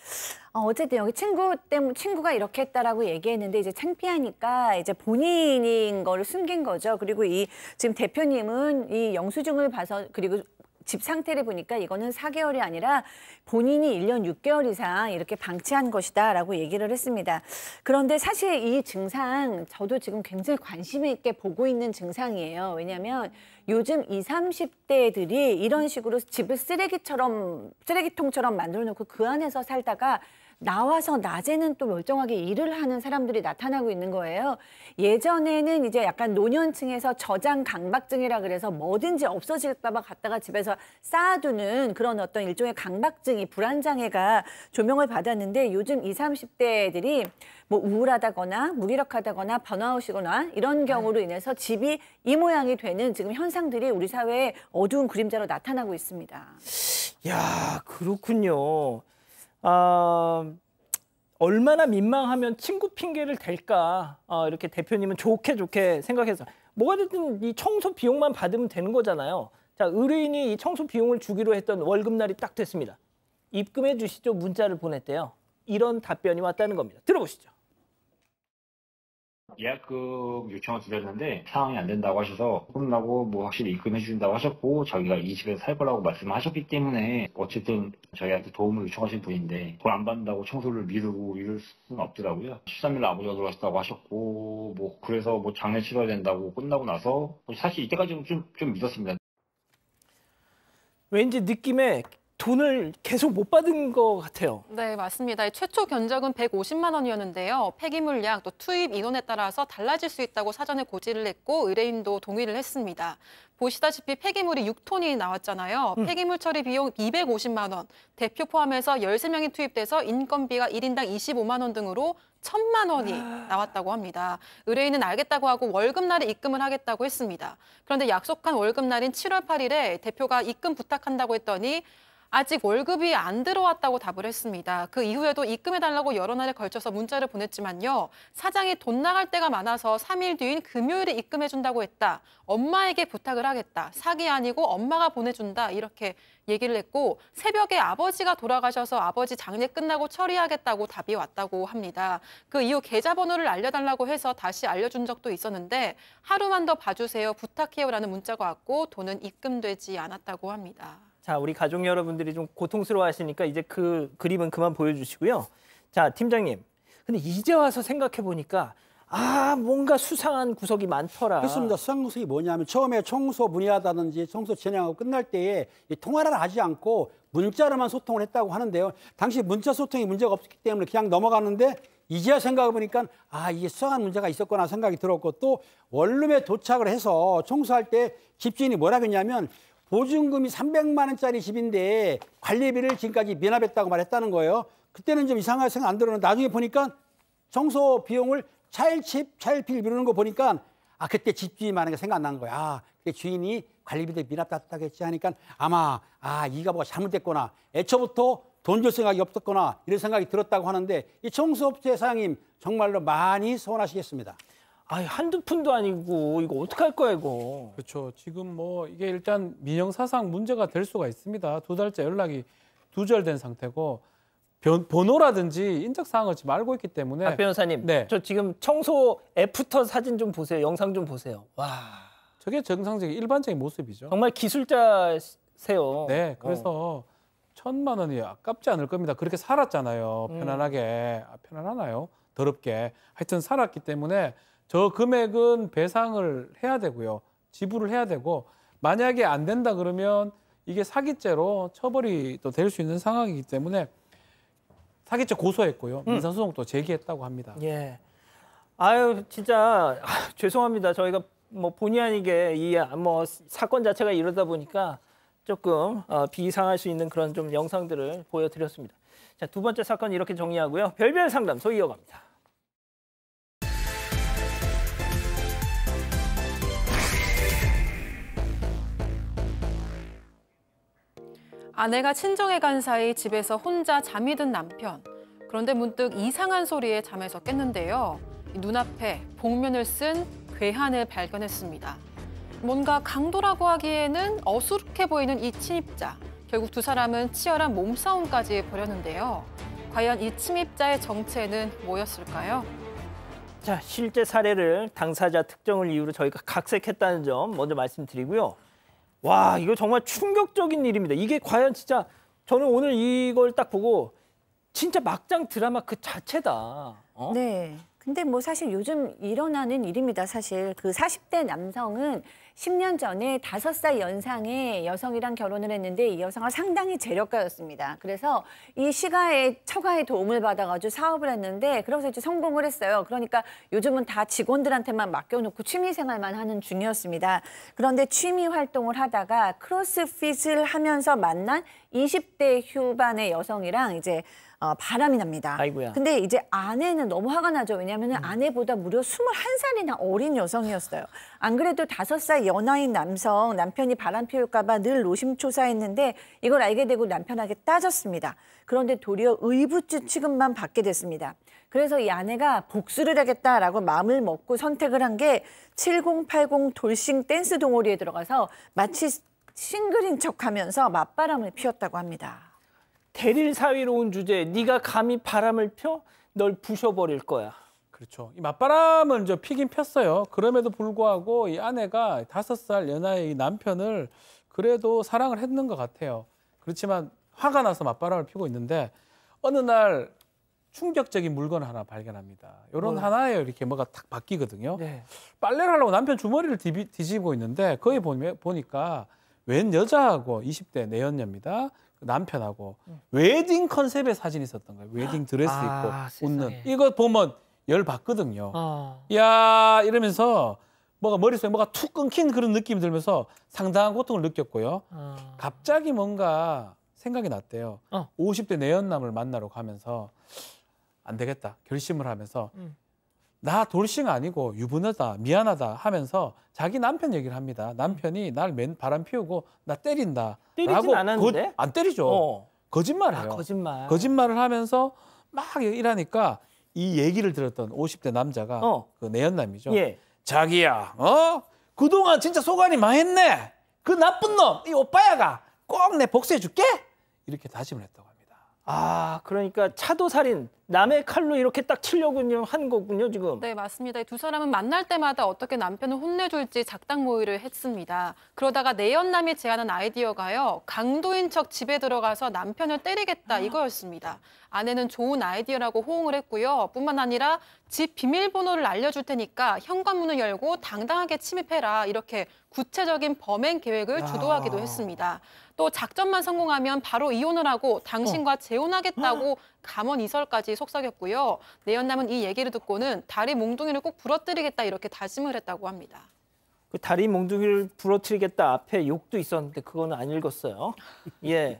어, 어쨌든 여기 친구 때문에 친구가 이렇게 했다라고 얘기했는데 이제 창피하니까 이제 본인인 거를 숨긴 거죠. 그리고 이 지금 대표님은 이 영수증을 봐서 그리고 집 상태를 보니까 이거는 4개월이 아니라 본인이 1년 6개월 이상 이렇게 방치한 것이다라고 얘기를 했습니다. 그런데 사실 이 증상 저도 지금 굉장히 관심 있게 보고 있는 증상이에요. 왜냐하면 요즘 20, 30대들이 이런 식으로 집을 쓰레기처럼 쓰레기통처럼 만들어 놓고 그 안에서 살다가 나와서 낮에는 또 멀쩡하게 일을 하는 사람들이 나타나고 있는 거예요. 예전에는 이제 약간 노년층에서 저장 강박증이라 그래서 뭐든지 없어질까 봐 갔다가 집에서 쌓아두는 그런 어떤 일종의 강박증이 불안 장애가 조명을 받았는데 요즘 20, 30대들이 뭐 우울하다거나 무기력하다거나 번아웃이거나 이런 네. 경우로 인해서 집이 이 모양이 되는 지금 현상들이 우리 사회의 어두운 그림자로 나타나고 있습니다. 야, 그렇군요. 어, 얼마나 민망하면 친구 핑계를 댈까 어, 이렇게 대표님은 좋게 좋게 생각해서 뭐가 됐든 이 청소 비용만 받으면 되는 거잖아요. 자 의뢰인이 이 청소 비용을 주기로 했던 월급날이 딱 됐습니다. 입금해 주시죠 문자를 보냈대요. 이런 답변이 왔다는 겁니다. 들어보시죠. 예약금 요청을 드렸는데 상황이 안 된다고 하셔서 혼나고 뭐 확실히 입금해 주신다고 하셨고 저희가 이 집에서 살 거라고 말씀하셨기 때문에 어쨌든 저희한테 도움을 요청하신 분인데 돈 안 받는다고 청소를 미루고 이럴 수는 없더라고요. 13일 아버지가 돌아왔다고 하셨고 뭐 그래서 뭐 장례 치러야 된다고 끝나고 나서 사실 이때까지는 좀, 좀 믿었습니다. 왠지 느낌에 돈을 계속 못 받은 것 같아요. 네, 맞습니다. 최초 견적은 150만 원이었는데요. 폐기물 양, 또 투입 인원에 따라서 달라질 수 있다고 사전에 고지를 했고 의뢰인도 동의를 했습니다. 보시다시피 폐기물이 6톤이 나왔잖아요. 음. 폐기물 처리 비용 250만 원, 대표 포함해서 13명이 투입돼서 인건비가 1인당 25만 원 등으로 천만 원이 나왔다고 합니다. 의뢰인은 알겠다고 하고 월급날에 입금을 하겠다고 했습니다. 그런데 약속한 월급날인 7월 8일에 대표가 입금 부탁한다고 했더니 아직 월급이 안 들어왔다고 답을 했습니다. 그 이후에도 입금해달라고 여러 날에 걸쳐서 문자를 보냈지만요. 사장이 돈 나갈 때가 많아서 3일 뒤인 금요일에 입금해준다고 했다. 엄마에게 부탁을 하겠다. 사기 아니고 엄마가 보내준다. 이렇게 얘기를 했고 새벽에 아버지가 돌아가셔서 아버지 장례 끝나고 처리하겠다고 답이 왔다고 합니다. 그 이후 계좌번호를 알려달라고 해서 다시 알려준 적도 있었는데 하루만 더 봐주세요. 부탁해요라는 문자가 왔고 돈은 입금되지 않았다고 합니다. 자, 우리 가족 여러분들이 좀 고통스러워 하시니까 이제 그 그림은 그만 보여주시고요. 자, 팀장님. 근데 이제 와서 생각해 보니까 아, 뭔가 수상한 구석이 많더라. 그렇습니다. 수상한 구석이 뭐냐면 처음에 청소 문의하다든지 청소 진행하고 끝날 때에 통화를 하지 않고 문자로만 소통을 했다고 하는데요. 당시 문자 소통이 문제가 없었기 때문에 그냥 넘어갔는데 이제야 생각해보니까 아, 이게 수상한 문제가 있었구나 생각이 들었고 또 원룸에 도착을 해서 청소할 때 집주인이 뭐라 그랬냐면 보증금이 300만 원짜리 집인데 관리비를 지금까지 미납했다고 말했다는 거예요. 그때는 좀 이상하게 생각 안 들었는데 나중에 보니까 청소 비용을 차일집 차일필 미루는 거 보니까 아 그때 집주인 많은 게 생각 안 난 거야. 아, 그때 주인이 관리비를 미납했다겠지 하니까 아마 아 이가 뭐가 잘못됐거나 애초부터 돈 줄 생각이 없었거나 이런 생각이 들었다고 하는데 이 청소업체 사장님 정말로 많이 서운하시겠습니다. 아이 한두 푼도 아니고 이거 어떡할 거야 이거. 그렇죠. 지금 뭐 이게 일단 민영 사상 문제가 될 수가 있습니다. 두 달째 연락이 두절된 상태고 변, 번호라든지 인적 사항을 지금 알고 있기 때문에 박 아, 변호사님, 네. 저 지금 청소 애프터 사진 좀 보세요. 영상 좀 보세요. 와. 저게 정상적인 일반적인 모습이죠. 정말 기술자세요. 네, 그래서 어. 천만 원이 아깝지 않을 겁니다. 그렇게 살았잖아요. 음. 편안하게 음. 아, 편안하나요? 더럽게 하여튼 살았기 때문에 저 금액은 배상을 해야 되고요. 지불을 해야 되고 만약에 안 된다 그러면 이게 사기죄로 처벌이 또 될 수 있는 상황이기 때문에 사기죄 고소했고요. 음. 민사소송도 제기했다고 합니다. 예. 아유 진짜 아, 죄송합니다. 저희가 뭐 본의 아니게 이 뭐 사건 자체가 이러다 보니까 조금 어, 비상할 수 있는 그런 좀 영상들을 보여드렸습니다. 자두 번째 사건 이렇게 정리하고요. 별별 상담 소이 어갑니다. 아내가 친정에 간 사이 집에서 혼자 잠이 든 남편. 그런데 문득 이상한 소리에 잠에서 깼는데요. 눈앞에 복면을 쓴 괴한을 발견했습니다. 뭔가 강도라고 하기에는 어수룩해 보이는 이 침입자. 결국 두 사람은 치열한 몸싸움까지 벌였는데요. 과연 이 침입자의 정체는 뭐였을까요? 자, 실제 사례를 당사자 특정을 이유로 저희가 각색했다는 점 먼저 말씀드리고요. 와 이거 정말 충격적인 일입니다. 이게 과연 진짜 저는 오늘 이걸 딱 보고 진짜 막장 드라마 그 자체다. 어? 네. 근데 뭐 사실 요즘 일어나는 일입니다. 사실 그 40대 남성은 10년 전에 5살 연상의 여성이랑 결혼을 했는데 이 여성은 상당히 재력가였습니다. 그래서 이 시가의 처가의 도움을 받아가지고 사업을 했는데 그래서 러 이제 성공을 했어요. 그러니까 요즘은 다 직원들한테만 맡겨놓고 취미생활만 하는 중이었습니다. 그런데 취미 활동을 하다가 크로스핏을 하면서 만난 20대 후반의 여성이랑 이제 어, 바람이 납니다. 아이고야. 근데 이제 아내는 너무 화가 나죠. 왜냐하면 음. 아내보다 무려 21살이나 어린 여성이었어요. 안 그래도 5살 연하인 남성 남편이 바람 피울까 봐 늘 노심초사했는데 이걸 알게 되고 남편에게 따졌습니다. 그런데 도리어 의붓지 취급만 받게 됐습니다. 그래서 이 아내가 복수를 하겠다라고 마음을 먹고 선택을 한 게 7080 돌싱 댄스 동호리에 들어가서 마치 싱글인 척하면서 맞바람을 피웠다고 합니다. 대릴 사위로운 주제에 네가 감히 바람을 펴? 널 부셔버릴 거야. 그렇죠. 이 맞바람은 저 피긴 폈어요. 그럼에도 불구하고 이 아내가 다섯 살 연하의 남편을 그래도 사랑을 했는 것 같아요. 그렇지만 화가 나서 맞바람을 피고 있는데 어느 날 충격적인 물건 하나 발견합니다. 이런 하나에 이렇게 뭐가 탁 바뀌거든요. 네. 빨래를 하려고 남편 주머니를 뒤집고 있는데 거기 보니까 웬 여자하고 20대 내연녀입니다. 남편하고 응. 음. 웨딩 컨셉의 사진이 있었던 거예요. 웨딩 드레스 아, 입고 웃는 세상에. 이거 보면 열 받거든요. 어. 야 이러면서 뭐가 머릿속에 뭐가 툭 끊긴 그런 느낌이 들면서 상당한 고통을 느꼈고요. 어. 갑자기 뭔가 생각이 났대요. 어. 50대 내연남을 만나러 가면서 안 되겠다 결심을 하면서 음. 나 돌싱 아니고 유부녀다 미안하다 하면서 자기 남편 얘기를 합니다. 남편이 날 맨 바람 피우고 나 때린다. 때리진 않았는데? 거, 안 때리죠. 어. 거짓말해요. 아, 거짓말. 거짓말을 하면서 막일하니까이 얘기를 들었던 50대 남자가 어. 그 내연남이죠. 예. 자기야, 어? 그동안 진짜 소관이 망했네. 그 나쁜 놈, 이 오빠야가 꼭 내 복수해 줄게. 이렇게 다짐을 했다고. 아, 그러니까 차도 살인, 남의 칼로 이렇게 딱 치려고 한 거군요, 지금. 네, 맞습니다. 두 사람은 만날 때마다 어떻게 남편을 혼내줄지 작당 모의를 했습니다. 그러다가 내연남이 제안한 아이디어가요. 강도인 척 집에 들어가서 남편을 때리겠다 아. 이거였습니다. 아내는 좋은 아이디어라고 호응을 했고요. 뿐만 아니라 집 비밀번호를 알려줄 테니까 현관문을 열고 당당하게 침입해라 이렇게 구체적인 범행 계획을 주도하기도 했습니다. 또 작전만 성공하면 바로 이혼을 하고 당신과 어. 재혼하겠다고 감언 이설까지 속삭였고요. 내연남은 이 얘기를 듣고는 다리 몽둥이를 꼭 부러뜨리겠다 이렇게 다짐을 했다고 합니다. 그 다리 몽둥이를 부러뜨리겠다 앞에 욕도 있었는데 그거는 안 읽었어요. 예.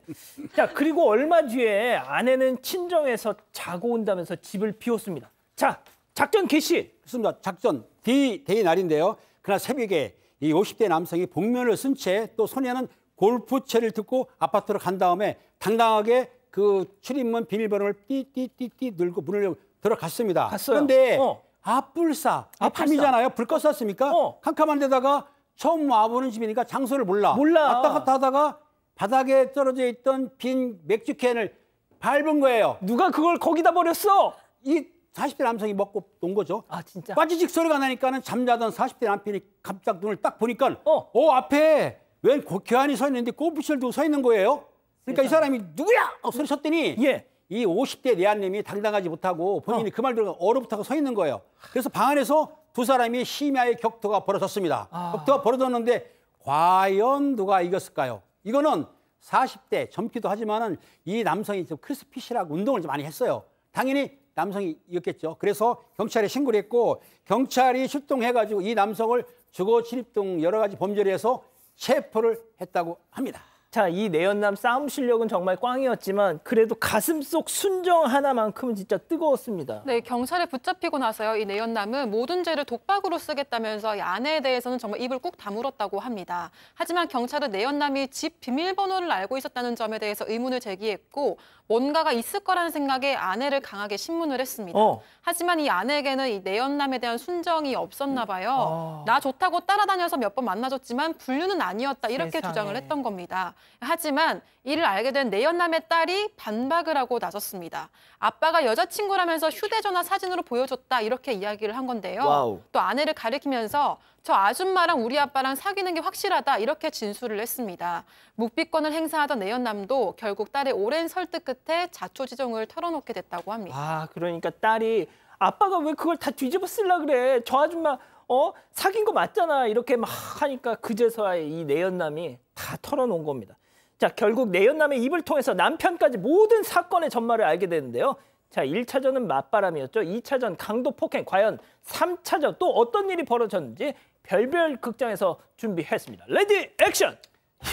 자 그리고 얼마 뒤에 아내는 친정에서 자고 온다면서 집을 비웠습니다. 자 작전 개시. 그렇습니다. 작전 D 데이 날인데요. 그날 새벽에 이 50대 남성이 복면을 쓴 채 또 손에는 골프채를 듣고 아파트로 간 다음에 당당하게 그 출입문 비밀번호를 띠띠띠띠 늘고 문을 들어갔습니다. 갔어요. 그런데 어. 아뿔싸 밤이잖아요. 불 껐었습니까? 어. 캄캄한 데다가 처음 와보는 집이니까 장소를 몰라. 몰라. 왔다 갔다 하다가 바닥에 떨어져 있던 빈 맥주 캔을 밟은 거예요. 누가 그걸 거기다 버렸어? 이 40대 남성이 먹고 논 거죠. 아 진짜. 빠지직 소리가 나니까는 잠자던 40대 남편이 갑자기 눈을 딱 보니까 어, 어 앞에 웬 교환이 서 있는데 골프채를 두고 서 있는 거예요. 그러니까 이 그렇죠. 사람이 누구야? 어, 소리쳤더니 예. 이 50대 내한님이 당당하지 못하고 본인이 어. 그말 들어 얼어붙어서 서 있는 거예요. 그래서 방 안에서 두 사람이 심야의 격투가 벌어졌습니다. 아. 격투가 벌어졌는데 과연 누가 이겼을까요? 이거는 40대 젊기도 하지만은 이 남성이 좀 크리스핏이라고 운동을 좀 많이 했어요. 당연히 남성이 이겼겠죠. 그래서 경찰에 신고를 했고 경찰이 출동해가지고 이 남성을 주거 침입 등 여러 가지 범죄를 해서 체포를 했다고 합니다. 자, 이 내연남 싸움 실력은 정말 꽝이었지만 그래도 가슴속 순정 하나만큼은 진짜 뜨거웠습니다. 네, 경찰에 붙잡히고 나서요. 이 내연남은 모든 죄를 독박으로 쓰겠다면서 아내에 대해서는 정말 입을 꾹 다물었다고 합니다. 하지만 경찰은 내연남이 집 비밀번호를 알고 있었다는 점에 대해서 의문을 제기했고 뭔가가 있을 거라는 생각에 아내를 강하게 신문을 했습니다. 어. 하지만 이 아내에게는 이 내연남에 대한 순정이 없었나 봐요. 어. 나 좋다고 따라다녀서 몇 번 만나줬지만 분류는 아니었다 이렇게 세상에. 주장을 했던 겁니다. 하지만 이를 알게 된 내연남의 딸이 반박을 하고 나섰습니다. 아빠가 여자친구라면서 휴대전화 사진으로 보여줬다 이렇게 이야기를 한 건데요. 와우. 또 아내를 가리키면서 저 아줌마랑 우리 아빠랑 사귀는 게 확실하다 이렇게 진술을 했습니다. 묵비권을 행사하던 내연남도 결국 딸의 오랜 설득 끝에 자초지종을 털어놓게 됐다고 합니다. 아 그러니까 딸이 아빠가 왜 그걸 다 뒤집어 쓰려 그래. 저 아줌마 어 사귄 거 맞잖아 이렇게 막 하니까 그제서야 이 내연남이 다 털어놓은 겁니다. 자 결국 내연남의 입을 통해서 남편까지 모든 사건의 전말을 알게 되는데요. 자, 1차전은 맞바람이었죠. 2차전 강도 폭행. 과연 3차전 또 어떤 일이 벌어졌는지 별별 극장에서 준비했습니다. 레디 액션!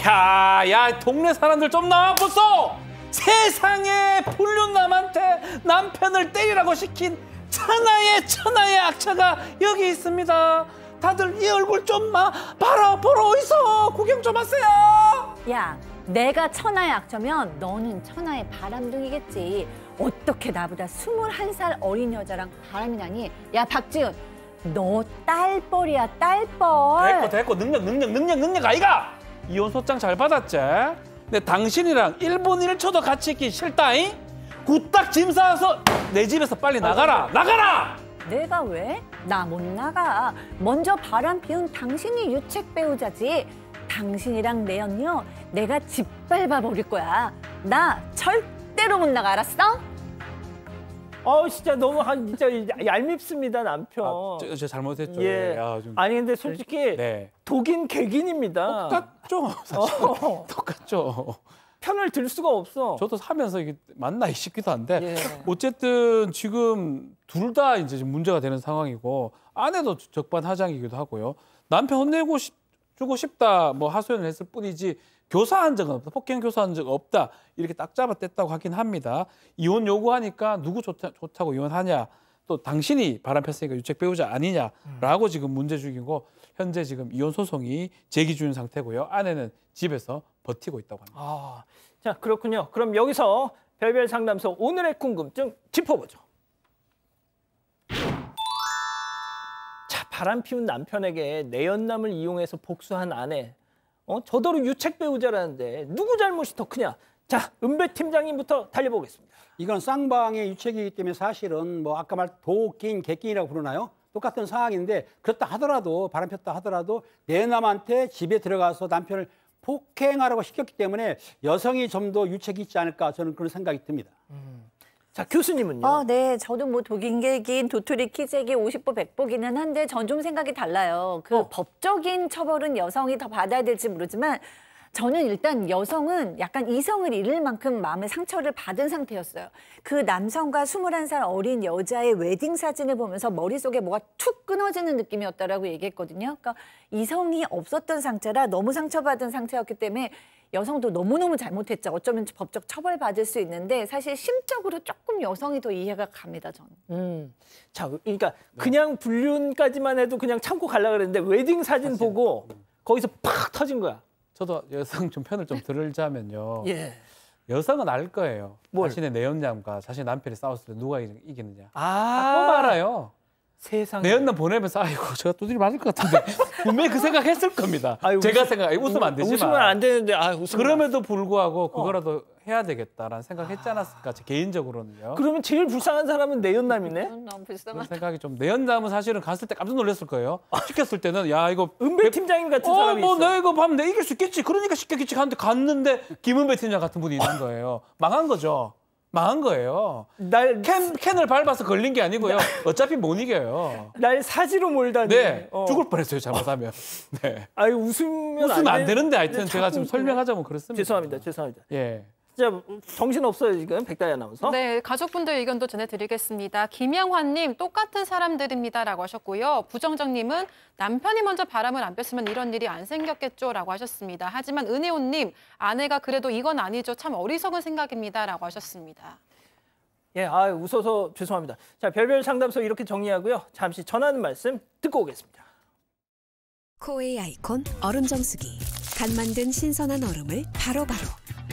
야, 야, 동네 사람들 좀 나와 보소! 세상에 불륜남한테 남편을 때리라고 시킨 천하의 천하의 악차가 여기 있습니다. 다들 이 얼굴 좀 마, 바라 보러 있어. 구경 좀 하세요. 야, 내가 천하의 악처면 너는 천하의 바람둥이겠지. 어떻게 나보다 스물한 살 어린 여자랑 바람이 나니? 야, 박지훈, 너 딸뻘이야 딸뻘 됐고 됐고 능력 능력 능력 능력 아이가 이혼 소장 잘 받았지 근데 당신이랑 일본일초도 같이 있기 싫다잉 구딱 짐 싸서 내 집에서 빨리 나가라 아, 나가라 내가 왜? 나 못 나가 먼저 바람 피운 당신이 유책 배우자지 당신이랑 내연녀 내가 짓밟아 버릴 거야 나 절대로 못 나가 알았어? 어 진짜 너무 한 진짜 얄밉습니다 남편. 아, 저, 저 잘못했죠. 예. 예. 아, 좀... 아니 근데 솔직히 네. 네. 독인 개긴입니다 똑같죠 사실. 어. 똑같죠. 편을 들 수가 없어. 저도 사면서 이게 맞나 싶기도 한데 예. 어쨌든 지금 둘 다 이제 문제가 되는 상황이고 아내도 적반하장이기도 하고요. 남편 혼내고 싶, 주고 싶다 뭐 하소연을 했을 뿐이지 교사한 적은 없다. 폭행 교사한 적 없다. 이렇게 딱 잡아뗐다고 하긴 합니다. 이혼 요구하니까 누구 좋다, 좋다고 이혼하냐. 또 당신이 바람 폈으니까 유책 배우자 아니냐라고 음. 지금 문제 중이고 현재 지금 이혼 소송이 제기 중인 상태고요. 아내는 집에서 버티고 있다고 합니다. 아, 자 그렇군요. 그럼 여기서 별별 상담소 오늘의 궁금증 짚어보죠. 자 바람 피운 남편에게 내연남을 이용해서 복수한 아내 어? 저더러 유책 배우자라는데 누구 잘못이 더 크냐? 자, 은배 팀장님부터 달려보겠습니다. 이건 쌍방의 유책이기 때문에 사실은 뭐 아까 말 도끼인 객끼이라고 부르나요? 똑같은 상황인데 그렇다 하더라도 바람 폈다 하더라도 내 남한테 집에 들어가서 남편을 폭행하라고 시켰기 때문에 여성이 좀 더 유책이 있지 않을까 저는 그런 생각이 듭니다. 음. 자, 교수님은요? 어, 네, 저도 뭐 독일계긴 도토리 키재기 50보 100보기는 한데 전 좀 생각이 달라요. 그 어. 법적인 처벌은 여성이 더 받아야 될지 모르지만 저는 일단 여성은 약간 이성을 잃을 만큼 마음의 상처를 받은 상태였어요. 그 남성과 21살 어린 여자의 웨딩 사진을 보면서 머릿속에 뭐가 툭 끊어지는 느낌이었다라고 얘기했거든요. 그러니까 이성이 없었던 상태라 너무 상처받은 상태였기 때문에 여성도 너무너무 잘못했죠. 어쩌면 법적 처벌받을 수 있는데 사실 심적으로 조금 여성이 더 이해가 갑니다, 저는. 음. 자, 그러니까 그냥 불륜까지만 해도 그냥 참고 갈라 그랬는데 웨딩 사진 사실, 보고 음. 거기서 팍 터진 거야. 저도 여성 좀 편을 좀 들자면요. 예. 여성은 알 거예요. 뭘? 자신의 내연남과 자신의 남편이 싸웠을 때 누가 이기느냐. 아, 아 알아요. 세상에. 내 연남 보내면서 아이고 제가 두드리 맞을 것 같은데 분명히 그 생각했을 겁니다. 아이고, 제가 생각 웃으면 안 되지만 웃으면 안 되는데 아, 웃으면 그럼에도 불구하고 어. 그거라도 어. 해야 되겠다라는 생각 했지 않았을까 제 개인적으로는요. 그러면 제일 불쌍한 사람은 내 연남이네. 음, 너무 불쌍한 생각이 좀내 연남은 사실은 갔을 때 깜짝 놀랐을 거예요. 시켰을 때는 야 이거 은배 팀장님 같은 어, 뭐 사람이 뭐 있어. 뭐내 이거 밤내 이길 수 있겠지. 그러니까 시켰겠지. 갔는데 갔는데 김은배 팀장 같은 분이 있는 거예요. 망한 거죠. 망한 거예요. 날 캔, 캔을 밟아서 걸린 게 아니고요. 나... 어차피 못 이겨요. 날 사지로 몰다니. 네, 어. 죽을 뻔했어요. 잘못하면. 네. 아유 웃으면 웃으면 안, 안 되는데 하여튼 제가 지금 설명하자면 그렇습니다. 죄송합니다. 죄송합니다. 예. 진짜 정신 없어요 지금 백다이 아나운서. 네, 가족분들 의견도 전해드리겠습니다. 김영환님 똑같은 사람들입니다라고 하셨고요. 부정정님은 남편이 먼저 바람을 안 폈으면 이런 일이 안 생겼겠죠라고 하셨습니다. 하지만 은혜온님 아내가 그래도 이건 아니죠 참 어리석은 생각입니다라고 하셨습니다. 예, 아 웃어서 죄송합니다. 자, 별별 상담소 이렇게 정리하고요. 잠시 전하는 말씀 듣고 오겠습니다. 코의 아이콘 얼음 정수기 간 만든 신선한 얼음을 바로바로. 바로.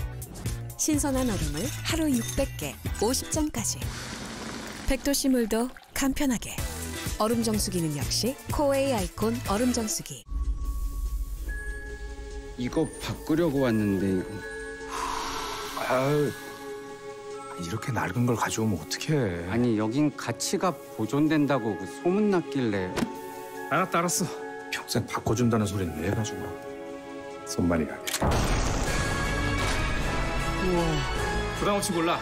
신선한 얼음을 하루 600개, 50잔까지. 백도시 물도 간편하게. 얼음 정수기는 역시 코웨이 아이콘 얼음 정수기. 이거 바꾸려고 왔는데 이거. 아유, 이렇게 낡은 걸 가져오면 어떡해. 아니 여긴 가치가 보존된다고 그 소문났길래. 알았다 알았어. 평생 바꿔준다는 소리는 내 가지고 손만이 가게. 우와. 부담 없이 골라.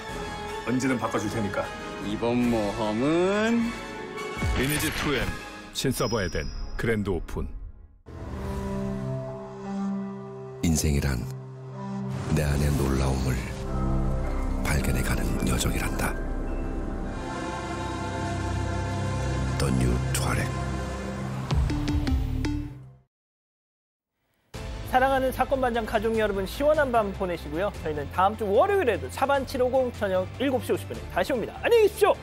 언제든 바꿔줄 테니까. 이번 모험은 리니지 2M 신서버 에덴 그랜드 오픈. 인생이란 내 안의 놀라움을 발견해가는 여정이란다. The New Tuareg. 사랑하는 사건 반장 가족 여러분 시원한 밤 보내시고요. 저희는 다음 주 월요일에도 사반 750 저녁 7시 50분에 다시 옵니다. 안녕히 계십시오.